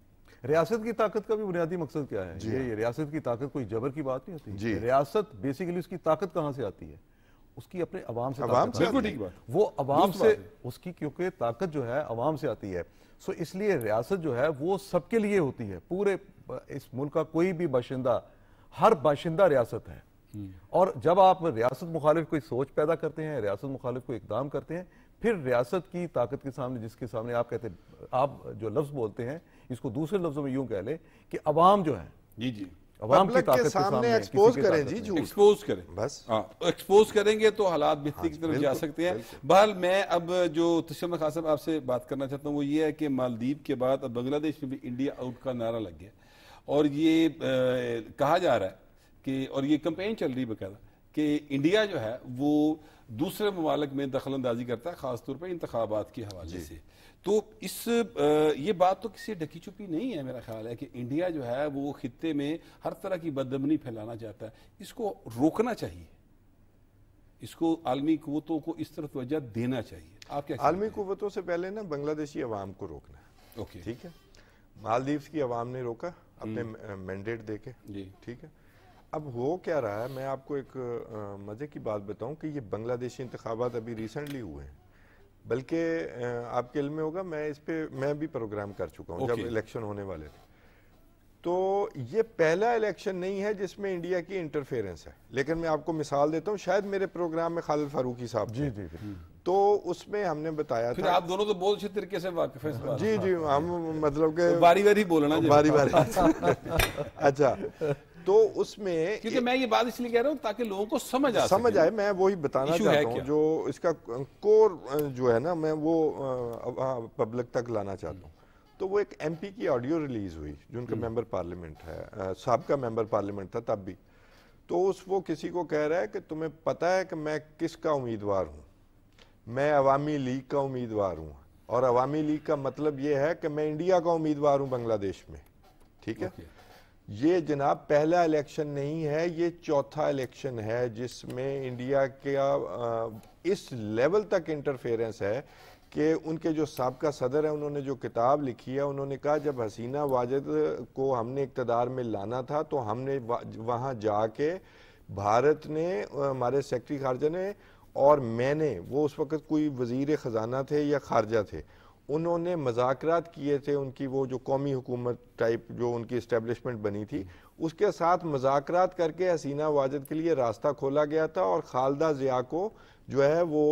रियासत की ताकत का भी बुनियादी मकसद क्या है ये, हाँ। ये रियासत की ताकत कोई जबर की बात नहीं होती रियासत बेसिकली उसकी ताकत कहाँ से आती है उसकी अपने अवाम से अवाम से बिल्कुल ठीक बात वो अवाम से उसकी क्योंकि ताकत जो है अवाम से आती है सो इसलिए रियासत जो है वो सबके लिए होती है पूरे इस मुल्क का कोई भी बाशिंदा हर बाशिंदा रियासत है हम्म। और जब आप रियासत मुखालिफ कोई सोच पैदा करते हैं रियासत मुखालिफ कोई इकदाम करते हैं फिर रियासत की ताकत के सामने जिसके सामने आप कहते आप जो लफ्ज़ बोलते हैं इसको दूसरे लफ्ज़ों में यूं कह लें कि अवाम जो है जी जी के एक्सपोज तो हाँ, करेंगे तो हालात बेहतरी की हाँ, तरफ जा सकते हैं बहरहाल मैं अब जो साहब आपसे बात करना चाहता हूँ वो ये है कि मालदीव के बाद अब बांग्लादेश में भी इंडिया आउट का नारा लग गया और ये कहा जा रहा है कि और ये कंपेन चल रही है बकायदा कि इंडिया जो है वो दूसरे ममालक में दखल अंदाजी करता है खासतौर पर इंतबात के हवाले से तो इस ये बात तो किसी ढकी छुपी नहीं है मेरा ख्याल है कि इंडिया जो है वो खत्े में हर तरह की बदमनी फैलाना चाहता है इसको रोकना चाहिए इसको आलमी कुतों को इस तरह तोजह देना चाहिए आप क्या आलमी कुतों से पहले ना बांग्लादेशी अवाम को रोकना ओके ठीक है मालदीव्स की आवाम ने रोका अपने मैंडेट दे के जी ठीक है अब हो क्या रहा है मैं आपको एक मज़े की बात बताऊं कि ये बांग्लादेशी इंतबात अभी रिसेंटली हुए हैं बल्कि आपके इल्म में होगा मैं इस पर मैं भी प्रोग्राम कर चुका हूँ जब इलेक्शन होने वाले थे तो ये पहला इलेक्शन नहीं है जिसमें इंडिया की इंटरफेरेंस है लेकिन मैं आपको मिसाल देता हूँ शायद मेरे प्रोग्राम में खालिद फारूकी साहब जी जी तो उसमें हमने बताया फिर था आप दोनों तो बहुत अच्छे तरीके से वाकिफ हैं जी जी हम मतलब के तो बारी बारी बोलना तो बारी बारी अच्छा तो उसमें क्योंकि मैं ये बात इसलिए कह रहा हूँ ताकि लोगों को समझ आ समझ आए मैं वही बताना चाहता हूँ जो इसका कोर जो है ना मैं वो पब्लिक हाँ, तक लाना चाहता हूँ तो वो एक एमपी की ऑडियो रिलीज हुई जो उनका मेंबर हम्म। पार्लियामेंट है सबका मेंबर पार्लियामेंट था तब भी तो उस वो किसी को कह रहा है कि तुम्हें पता है कि मैं किसका उम्मीदवार हूँ मैं अवामी लीग का उम्मीदवार हूँ और अवामी लीग का मतलब ये है कि मैं इंडिया का उम्मीदवार हूँ बांग्लादेश में ठीक है okay. ये जनाब पहला इलेक्शन नहीं है ये चौथा इलेक्शन है जिसमें इंडिया का इस लेवल तक इंटरफेरेंस है कि उनके जो सबका सदर है उन्होंने जो किताब लिखी है उन्होंने कहा जब हसीना वाजिद को हमने इकतदार में लाना था तो हमने वहाँ जाके भारत ने हमारे सेक्रेटरी खारजा ने और मैंने वो उस वक्त कोई वजीर ख़जाना थे या खारजा थे उन्होंने मज़ाक किए थे उनकी वो जो कौमी हुकूमत टाइप जो उनकी इस्टेबलिशमेंट बनी थी उसके साथ मजाक करके हसीना वाजद के लिए रास्ता खोला गया था और खालदा ज़िया को जो है वो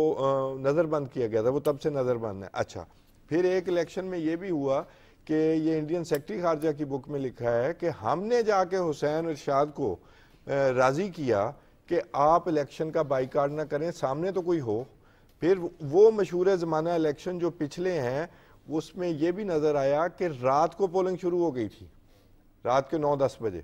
नज़रबंद किया गया था वो तब से नज़रबंद है अच्छा फिर एक इलेक्शन में ये भी हुआ कि ये इंडियन सेक्रेटरी खारजा की बुक में लिखा है कि हमने जाके हुसैन इर्शाद को राज़ी किया कि आप इलेक्शन का बाईकार ना करें सामने तो कोई हो फिर वो मशहूर ज़माना इलेक्शन जो पिछले हैं उसमें यह भी नज़र आया कि रात को पोलिंग शुरू हो गई थी रात के नौ दस बजे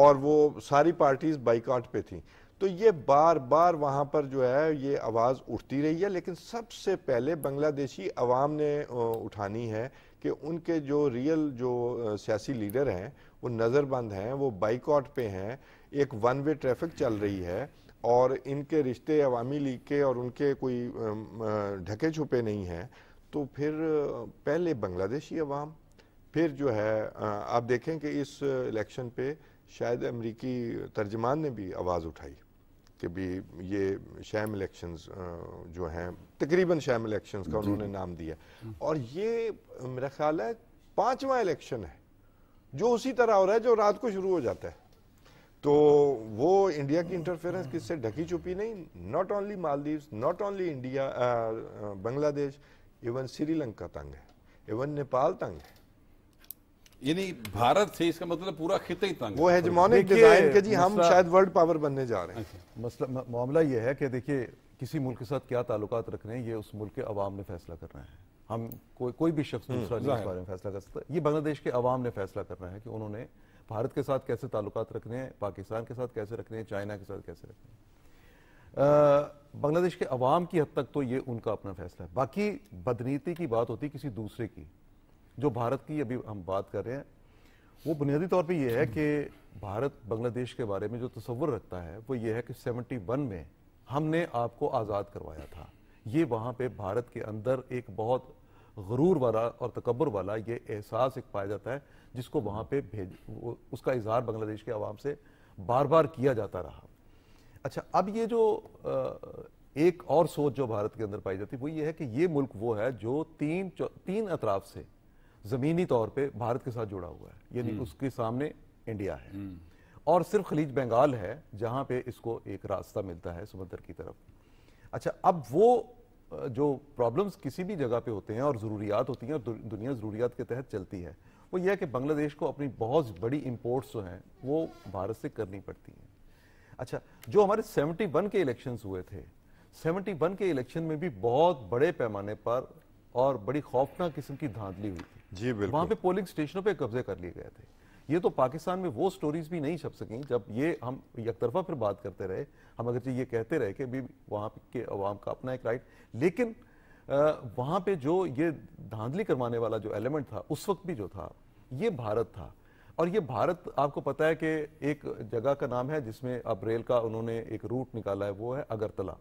और वो सारी पार्टीज़ बाइकाट पे थी तो ये बार बार वहाँ पर जो है ये आवाज़ उठती रही है लेकिन सबसे पहले बांग्लादेशी अवाम ने उठानी है कि उनके जो रियल जो सियासी लीडर हैं वो नज़रबंद हैं वो बाइकआउट पे हैं एक वन वे ट्रैफिक चल रही है और इनके रिश्ते अवामी लीग के और उनके कोई ढके छुपे नहीं हैं तो फिर पहले बांग्लादेशी अवाम फिर जो है आप देखें कि इस इलेक्शन पे शायद अमरीकी तर्जमान ने भी आवाज़ उठाई कि भी ये शैम इलेक्शंस जो हैं तकरीबन शैम इलेक्शंस का उन्होंने नाम दिया और ये मेरा ख्याल है पांचवा इलेक्शन है जो उसी तरह हो रहा है जो रात को शुरू हो जाता है तो वो इंडिया की इंटरफेरेंस किससे ढकी छुपी नहीं not only Maldives not only India Bangladesh even Sri Lanka तंग है इवन नेपाल तंग है यानी भारत से इसका मतलब पूरा खिते ही तंग वो हेजमोनिक डिजाइन के जी हम शायद वर्ल्ड पावर बनने जा रहे हैं अच्छा। मसला मामला ये है कि देखिए किसी मुल्क के साथ क्या ताल्लुकात रख रहे हैं ये उस मुल्क के अवाम ने फैसला करना है हम कोई कोई भी शख्स हम्म, दूसरा इस बारे में फैसला कर सकता है ये बांग्लादेश के अवाम ने फैसला करना है कि उन्होंने भारत के साथ कैसे ताल्लुक रखने हैं पाकिस्तान के साथ कैसे रखने हैं चाइना के साथ कैसे रखने हैं बांग्लादेश के अवाम की हद तक तो ये उनका अपना फैसला है बाकी बदनीति की बात होती किसी दूसरे की जो भारत की अभी हम बात कर रहे हैं वो बुनियादी तौर पे ये है कि भारत बांग्लादेश के बारे में जो तस्वुर रखता है वो ये है कि वन में हमने आपको आज़ाद करवाया था ये वहाँ पर भारत के अंदर एक बहुत गरूर वाला और तकबर वाला ये एहसास एक पाया जाता है जिसको वहाँ पे भेज उसका इजहार बांग्लादेश के आवाम से बार बार किया जाता रहा अच्छा अब ये जो एक और सोच जो भारत के अंदर पाई जाती है वो ये है कि ये मुल्क वो है जो तीन तीन अतराफ से ज़मीनी तौर पे भारत के साथ जुड़ा हुआ है यानी हम्म। उसके सामने इंडिया है हम्म। और सिर्फ खलीज बंगाल है जहाँ पे इसको एक रास्ता मिलता है समंदर की तरफ अच्छा अब वो जो प्रॉब्लम्स किसी भी जगह पे होते हैं और ज़रूरियात होती हैं और दुनिया ज़रूरियात के तहत चलती है वो यह कि बांग्लादेश को अपनी बहुत बड़ी इम्पोर्ट्स जो हैं वो भारत से करनी पड़ती हैं अच्छा जो हमारे 71 के इलेक्शंस हुए थे 71 के इलेक्शन में भी बहुत बड़े पैमाने पर और बड़ी खौफनाक किस्म की धांधली हुई थी जी बिल्कुल वहाँ पे पोलिंग स्टेशनों पे कब्जे कर लिए गए थे ये तो पाकिस्तान में वो स्टोरीज भी नहीं छप सकें जब ये हम एक तरफा फिर बात करते रहे हम अगर ये कहते रहे कि भी वहाँ के अवाम का अपना एक राइट लेकिन वहाँ पे जो ये धांधली करवाने वाला जो एलिमेंट था उस वक्त भी जो था ये भारत था और ये भारत आपको पता है कि एक जगह का नाम है जिसमें अब रेल का उन्होंने एक रूट निकाला है वो है अगरतला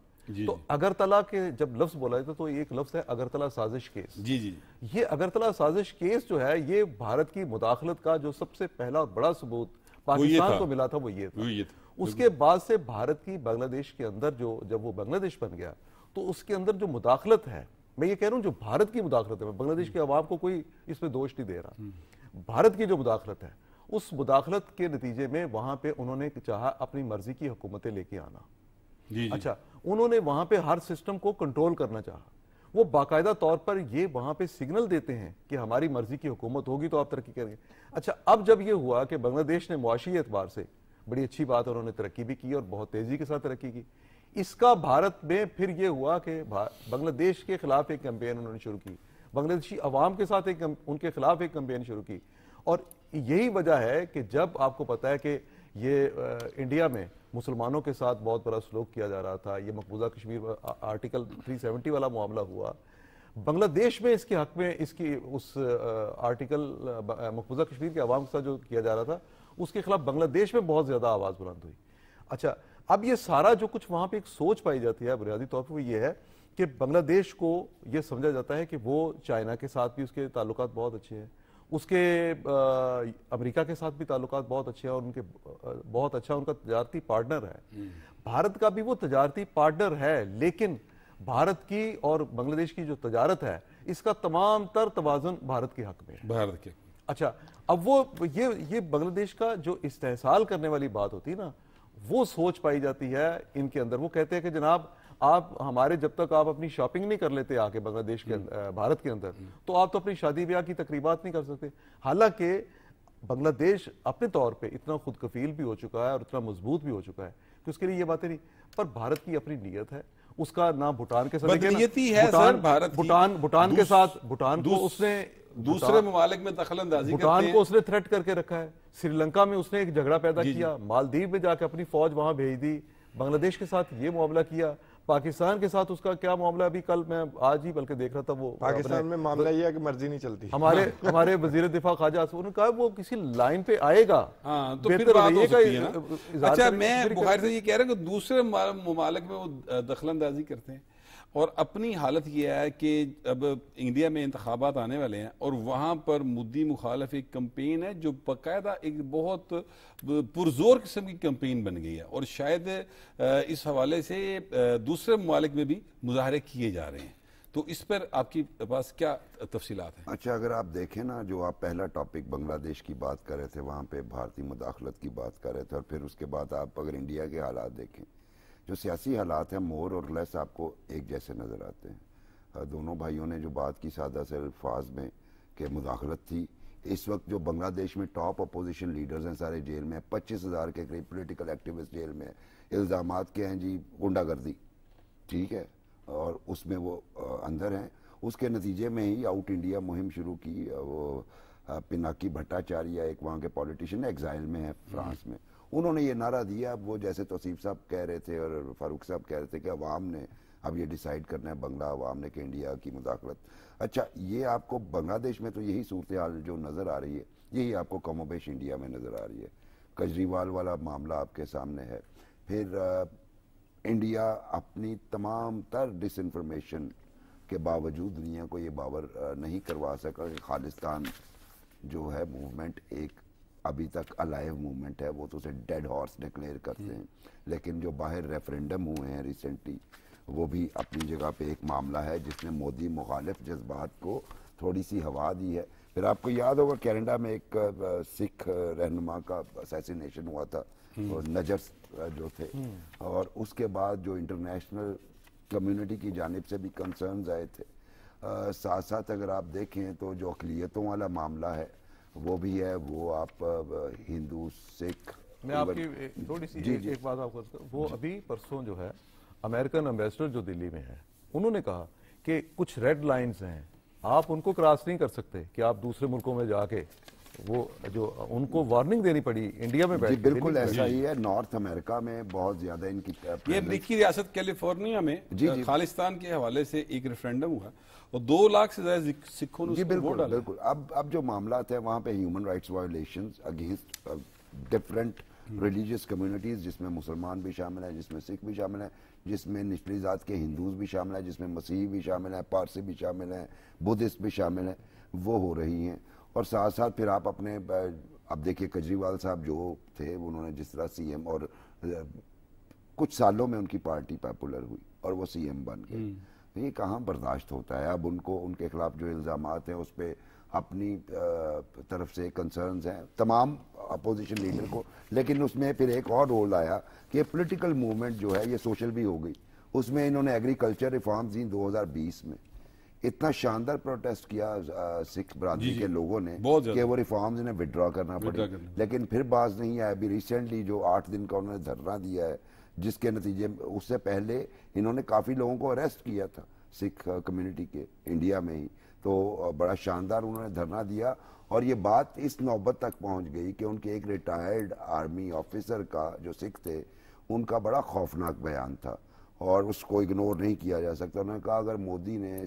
तो अगरतला के जब लफ्ज बोला जाता तो एक लफ्ज है अगरतला साजिश केस जी जी ये अगरतला साजिश केस जो है ये भारत की मुदाखलत का जो सबसे पहला और बड़ा सबूत पाकिस्तान को मिला था वो ये था, वो ये था। उसके बाद से भारत की बांग्लादेश के अंदर जो जब वो बांग्लादेश बन गया तो उसके अंदर जो मुदाखलत है मैं ये कह रहा हूँ जो भारत की मुदाखलत है मैं बांग्लादेश के अवाम को कोई इसमें दोष नहीं दे रहा भारत की जो मुदाखलत है उस मुदाखलत के नतीजे में वहां पे उन्होंने चाहा अपनी मर्जी की हुकूमतें लेके आना जी अच्छा उन्होंने वहां पे हर सिस्टम को कंट्रोल करना चाहा वो बाकायदा तौर पर ये वहां पे सिग्नल देते हैं कि हमारी मर्जी की हुकूमत होगी तो आप तरक्की करेंगे अच्छा अब जब ये हुआ कि बांग्लादेश ने मुआशी एतबार से बड़ी अच्छी बात उन्होंने तरक्की भी की और बहुत तेज़ी के साथ तरक्की की इसका भारत में फिर ये हुआ कि बांग्लादेश के खिलाफ एक कैंपेन उन्होंने शुरू की बांग्लादेशी अवाम के साथ एक उनके खिलाफ एक कैंपेन शुरू की और यही वजह है कि जब आपको पता है कि ये इंडिया में मुसलमानों के साथ बहुत बड़ा स्लोक किया जा रहा था ये मकबूजा कश्मीर आर्टिकल 370 वाला मामला हुआ बांग्लादेश में इसके हक में इसकी उस आर्टिकल मकबूजा कश्मीर के आवाम के साथ जो किया जा रहा था उसके खिलाफ बांग्लादेश में बहुत ज़्यादा आवाज़ बुलंद हुई अच्छा अब ये सारा जो कुछ वहां पे एक सोच पाई जाती है बुनियादी तौर पर वो ये है कि बांग्लादेश को ये समझा जाता है कि वो चाइना के साथ भी उसके ताल्लुक बहुत अच्छे हैं उसके आ, अमेरिका के साथ भी ताल्लुक बहुत अच्छे हैं और उनके बहुत अच्छा उनका तजारती पार्टनर है हम्म। भारत का भी वो तजारती पार्टनर है लेकिन भारत की और बांग्लादेश की जो तजारत है इसका तमाम तर तोज़न भारत के हक में भारत के अच्छा अब वो ये ये बांग्लादेश का जो इस्तेसाल करने वाली बात होती है ना वो सोच पाई जाती है इनके अंदर वो कहते हैं कि जनाब आप हमारे जब तक आप अपनी शॉपिंग नहीं कर लेते आके बांग्लादेश के हम्म। भारत के अंदर हम्म। तो आप तो अपनी शादी ब्याह की तकरीबात नहीं कर सकते हालांकि बांग्लादेश अपने तौर पे इतना खुद कफील भी हो चुका है और इतना मजबूत भी हो चुका है कि उसके लिए ये बातें नहीं पर भारत की अपनी नीयत है उसका ना भूटान के साथ भूटान भूटान के साथ भूटान को उसने दूसरे ममालिक में दखल अंदाजी भूटान को उसने थ्रेट करके रखा है श्रीलंका में उसने एक झगड़ा पैदा किया मालदीव में जाकर अपनी फौज वहां भेज दी बांग्लादेश के साथ ये मामला किया पाकिस्तान के साथ उसका क्या मामला अभी कल मैं आज ही बल्कि देख रहा था वो पाकिस्तान में मामला ये है कि मर्जी नहीं चलती हमारे हमारे वजीर दिफा खाजा ने कहा वो किसी लाइन पे आएगा हाँ, तो फिर बात हो अच्छा मैं बुखार से ये कह रहा हूँ कि दूसरे ममालक में वो दखल अंदाजी करते हैं और अपनी हालत यह है कि अब इंडिया में इंतबात आने वाले हैं और वहाँ पर मुद्दी मुखालफ एक कम्पेन है जो बाकायदा एक बहुत पुरजोर किस्म की कम्पेन बन गई है और शायद इस हवाले से दूसरे ममालिक में भी मुजाहरे किए जा रहे हैं तो इस पर आपकी पास क्या तफसीत हैं अच्छा अगर आप देखें ना जो आप पहला टॉपिक बांग्लादेश की बात कर रहे थे वहाँ पर भारतीय मुदाखलत की बात कर रहे थे और फिर उसके बाद आप अगर इंडिया के हालात देखें जो सियासी हालात हैं मोर और लेस आपको एक जैसे नज़र आते हैं हाँ, दोनों भाइयों ने जो बात की सादा से अल्फाज में कि मुदाखलत थी इस वक्त जो बांग्लादेश में टॉप अपोजिशन लीडर्स हैं सारे जेल में पच्चीस हज़ार के करीब पोलिटिकल एक्टिविस्ट जेल में इल्ज़ाम के हैं जी गुंडागर्दी ठीक है और उसमें वो अंदर हैं उसके नतीजे में ही आउट इंडिया मुहिम शुरू की वो पिनाकी भट्टाचार्य एक वहाँ के पॉलिटिशियन एग्जाइल में है हम्म। फ्रांस में उन्होंने ये नारा दिया अब वो जैसे तोसीफ साहब कह रहे थे और फारूक साहब कह रहे थे कि अवाम ने अब ये डिसाइड करना है बंगला अवाम ने कि इंडिया की मुदाखलत अच्छा ये आपको बांग्लादेश में तो यही सूरत हाल जो नज़र आ रही है यही आपको कमोबेश इंडिया में नज़र आ रही है कजरीवाल वाला मामला आपके सामने है फिर इंडिया अपनी तमाम तर डिसइंफॉर्मेशन के बावजूद दुनिया को ये बावर नहीं करवा सका कि खालिस्तान जो है मूवमेंट एक अभी तक अलाइव मूवमेंट है वो तो उसे डेड हॉर्स डिक्लेयर करते हैं लेकिन जो बाहर रेफरेंडम हुए हैं रिसेंटली वो भी अपनी जगह पे एक मामला है जिसने मोदी मुखालिफ जज्बात को थोड़ी सी हवा दी है फिर आपको याद होगा कैनेडा में एक सिख रहनुमा का असैसिनेशन हुआ था हम्म। और नजर जो थे हम्म। और उसके बाद जो इंटरनेशनल कम्युनिटी की जानब से भी कंसर्न आए थे साथ साथ अगर आप देखें तो जो अकलीतों वाला मामला है वो भी है वो आप हिंदू सिख मैं आपकी थोड़ी सी जी, जी। एक बात आपको वो अभी परसों जो है अमेरिकन एम्बेसडर जो दिल्ली में है उन्होंने कहा कि कुछ रेड लाइंस हैं आप उनको क्रॉस नहीं कर सकते कि आप दूसरे मुल्कों में जाके वो जो उनको वार्निंग देनी पड़ी इंडिया में जी बिल्कुल ऐसा ही है नॉर्थ अमेरिका में बहुत ज्यादा इनकी ये अमरीकी रियासत कैलिफोर्निया में जी, जी खालिस्तान के हवाले से एक रेफरेंडम हुआ और दो लाख से ज्यादा सिखों ने बिल्कुल बिल्कुल अब अब जो मामला है वहाँ पे human rights violation against different religious communities जिसमें मुसलमान भी शामिल है जिसमें सिख भी शामिल है जिसमें निचली ज़ात के हिंदूज़ भी शामिल है जिसमें मसीह भी शामिल है पारसी भी शामिल है बुद्धिस्ट भी शामिल है वो हो रही हैं और साथ साथ फिर आप अपने आप देखिए केजरीवाल साहब जो थे उन्होंने जिस तरह सीएम और कुछ सालों में उनकी पार्टी पॉपुलर हुई और वो सीएम बन गए हम्म। तो ये कहाँ बर्दाश्त होता है अब उनको उनके खिलाफ जो इल्ज़ाम हैं उस पर अपनी तरफ से कंसर्न्स हैं तमाम अपोजिशन लीडर को लेकिन उसमें फिर एक और रोल आया कि पॉलिटिकल मूवमेंट जो है ये सोशल भी हो गई उसमें इन्होंने एग्रीकल्चर रिफॉर्म्स दी 2020 में इतना शानदार प्रोटेस्ट किया सिख बरदरी के लोगों ने कि वो रिफॉर्म्स ने विड्रॉ करना पड़ा लेकिन फिर बाज नहीं आया अभी रिसेंटली जो आठ दिन का उन्होंने धरना दिया है जिसके नतीजे उससे पहले इन्होंने काफ़ी लोगों को अरेस्ट किया था सिख कम्युनिटी के इंडिया में ही तो बड़ा शानदार उन्होंने धरना दिया और ये बात इस नौबत तक पहुंच गई कि उनके एक रिटायर्ड आर्मी ऑफिसर का जो सिख थे उनका बड़ा खौफनाक बयान था और उसको इग्नोर नहीं किया जा सकता उन्होंने कहा अगर मोदी ने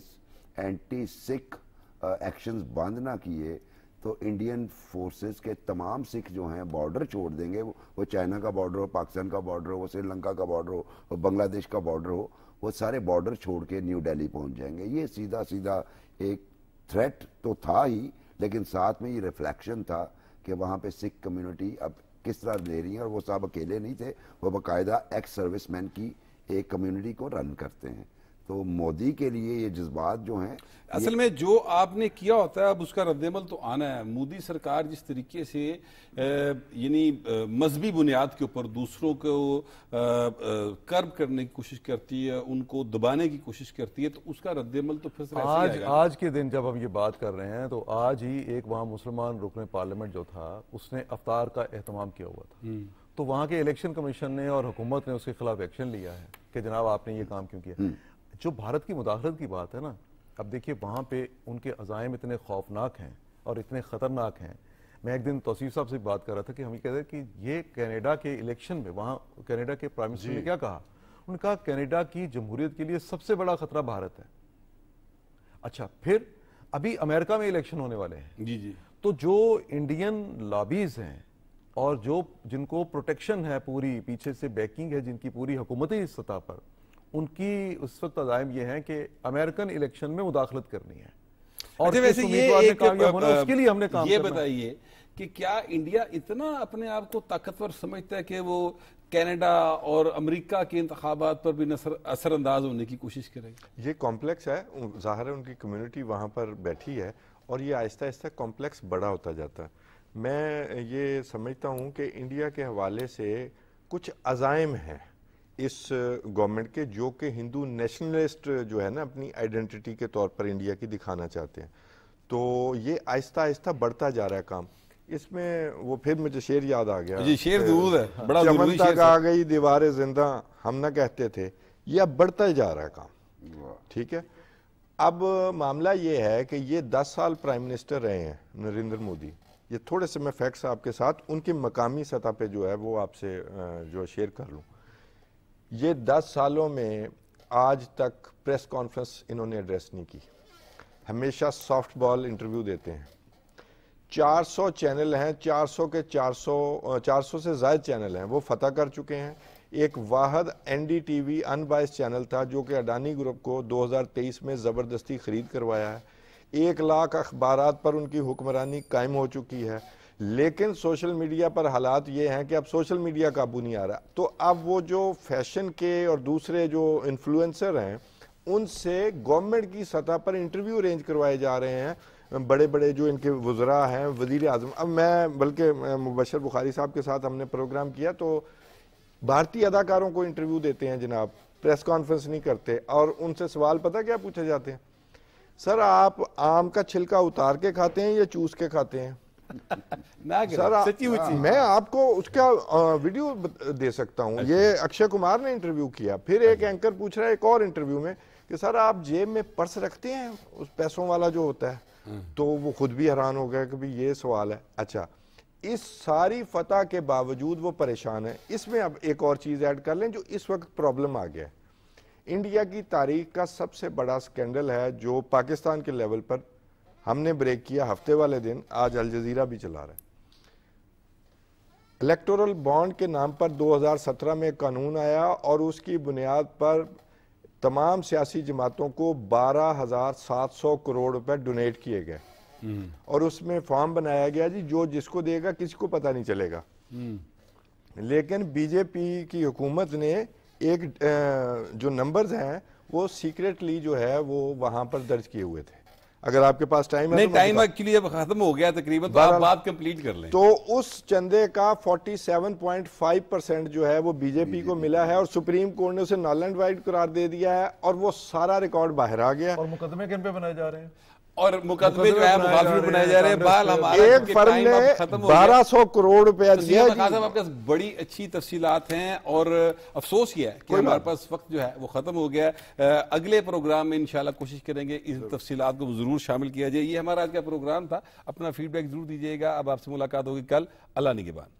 एंटी सिख एक्शंस बंद ना किए तो इंडियन फोर्सेस के तमाम सिख जो हैं बॉर्डर छोड़ देंगे वो, वो चाइना का बॉर्डर हो पाकिस्तान का बॉर्डर हो वो श्रीलंका का बॉर्डर हो वो बांग्लादेश का बॉर्डर हो वो सारे बॉर्डर छोड़ के न्यू दिल्ली पहुंच जाएंगे ये सीधा सीधा एक थ्रेट तो था ही लेकिन साथ में ये रिफ्लेक्शन था कि वहाँ पर सिख कम्यूनिटी अब किस तरह ले रही है और वो साहब अकेले नहीं थे वो बाकायदा एक्स सर्विस मैन की एक कम्यूनिटी को रन करते हैं तो मोदी के लिए ये जज्बात जो हैं असल में जो आपने किया होता है अब उसका रद्दमल तो आना है मोदी सरकार जिस तरीके से यानी मजहबी बुनियाद के ऊपर दूसरों को कर्ब करने की कोशिश करती है उनको दबाने की कोशिश करती है तो उसका रद्दमल तो फिर आज आज के दिन जब हम ये बात कर रहे हैं तो आज ही एक वहाँ मुसलमान रुकन पार्लियामेंट जो था उसने अवतार का अहतमाम किया हुआ था हम्म। तो वहाँ के इलेक्शन कमीशन ने और हुकूमत ने उसके खिलाफ एक्शन लिया है कि जनाब आपने ये काम क्यों किया हम्म। जो भारत की मुदाखलत की बात है ना अब देखिए वहाँ पे उनके अजायम इतने खौफनाक हैं और इतने ख़तरनाक हैं मैं एक दिन तोसीफ साहब से बात कर रहा था कि हम ये कह रहे हैं कि ये कनाडा के इलेक्शन में वहाँ कनाडा के प्राइम मिनिस्टर ने क्या कहा उनका कैनेडा की जमहूरियत के लिए सबसे बड़ा खतरा भारत है अच्छा फिर अभी अमेरिका में इलेक्शन होने वाले हैं जी जी तो जो इंडियन लॉबीज हैं और जो जिनको प्रोटेक्शन है पूरी पीछे से बैकिंग है जिनकी पूरी हुकूमती सतह पर उनकी उस वक्त अजायम तो ये है कि अमेरिकन इलेक्शन में मुदाखलत करनी है अच्छा, और वैसे ये एक उसके लिए हमने काम ये बताइए कि क्या इंडिया इतना अपने आप को ताकतवर समझता है कि वो कनाडा और अमेरिका के इंतबात पर भी नसर असरअंदाज होने की कोशिश करें ये कॉम्प्लेक्स है ज़ाहिर है उनकी कम्युनिटी वहाँ पर बैठी है और ये आहिस्ता आहिस्ता कॉम्प्लेक्स बड़ा होता जाता है मैं ये समझता हूँ कि इंडिया के हवाले से कुछ अजायम हैं इस गवर्नमेंट के जो कि हिंदू नेशनलिस्ट जो है ना अपनी आइडेंटिटी के तौर पर इंडिया की दिखाना चाहते हैं तो ये आहिस्ता आहिस्ता बढ़ता जा रहा है काम इसमें वो फिर मुझे शेर याद आ गया जी शेर जरूर है बड़ा चमन तक आ गई दीवार जिंदा हम ना कहते थे ये अब बढ़ता जा रहा है काम ठीक है अब मामला ये है कि ये दस साल प्राइम मिनिस्टर रहे हैं नरेंद्र मोदी ये थोड़े से मैं फैक्ट्स आपके साथ उनके मकामी सतह पे जो है वो आपसे जो शेयर कर लूँ ये दस सालों में आज तक प्रेस कॉन्फ्रेंस इन्होंने एड्रेस नहीं की हमेशा सॉफ्ट बॉल इंटरव्यू देते हैं 400 चैनल हैं 400 के 400 400 से ज़ायद चैनल हैं वो फतह कर चुके हैं एक वाहद एनडीटीवी अनबाइस चैनल था जो कि अडानी ग्रुप को 2023 में ज़बरदस्ती ख़रीद करवाया है एक लाख अखबार पर उनकी हुक्मरानी कायम हो चुकी है लेकिन सोशल मीडिया पर हालात ये हैं कि अब सोशल मीडिया काबू नहीं आ रहा तो अब वो जो फैशन के और दूसरे जो इन्फ्लुएंसर हैं उनसे गवर्नमेंट की सतह पर इंटरव्यू अरेंज करवाए जा रहे हैं बड़े बड़े जो इनके वज्रा हैं वजीर अजम अब मैं बल्कि मुबशर बुखारी साहब के साथ हमने प्रोग्राम किया तो भारतीय अदाकारों को इंटरव्यू देते हैं जनाब प्रेस कॉन्फ्रेंस नहीं करते और उनसे सवाल पता क्या पूछे जाते हैं सर आप आम का छिलका उतार के खाते हैं या चूस के खाते हैं मैं आपको उसका वीडियो दे सकता हूँ अच्छा, ये अच्छा। अक्षय कुमार ने इंटरव्यू किया फिर एक एंकर अच्छा। पूछ रहा है एक और इंटरव्यू में कि सर आप जेब में पर्स रखते हैं उस पैसों वाला जो होता है हाँ। तो वो खुद भी हैरान हो गया कि ये सवाल है अच्छा इस सारी फतह के बावजूद वो परेशान है इसमें अब एक और चीज़ ऐड कर लें जो इस वक्त प्रॉब्लम आ गया इंडिया की तारीख का सबसे बड़ा स्कैंडल है जो पाकिस्तान के लेवल पर हमने ब्रेक किया हफ्ते वाले दिन आज जजीरा भी चला रहे हैं इलेक्टोरल बॉन्ड के नाम पर 2017 में कानून आया और उसकी बुनियाद पर तमाम सियासी जमातों को 12,700 करोड़ रुपए डोनेट किए गए हम्म। और उसमें फॉर्म बनाया गया जी जो जिसको देगा किसी को पता नहीं चलेगा हम्म। लेकिन बीजेपी की हुकूमत ने एक जो नंबर्स हैं वो सीक्रेटली जो है वो वहां पर दर्ज किए हुए थे अगर आपके पास टाइम है नहीं टाइम तो एक्चुअली अब खत्म हो गया तकरीबन तो आप बात कंप्लीट कर लें तो उस चंदे का 47.5 परसेंट जो है वो बीजेपी को मिला है और सुप्रीम कोर्ट ने उसे नॉल एंड वाइड करार दे दिया है और वो सारा रिकॉर्ड बाहर आ गया और मुकदमे किन पे बनाए जा रहे हैं और मुकदमे जो है बनाए जा रहे हैं बाल हमारे एक फर्म ने बारह सौ करोड़ रुपया दिया साहब आपके बड़ी अच्छी तफसीलात हैं और अफसोस ये है कि हमारे पास वक्त जो है वो खत्म हो गया अगले प्रोग्राम में इनशाला कोशिश करेंगे इन तफसीलात को जरूर शामिल किया जाए ये हमारा आज का प्रोग्राम था अपना फीडबैक जरूर दीजिएगा अब आपसे मुलाकात होगी कल अल्लाह निगेबान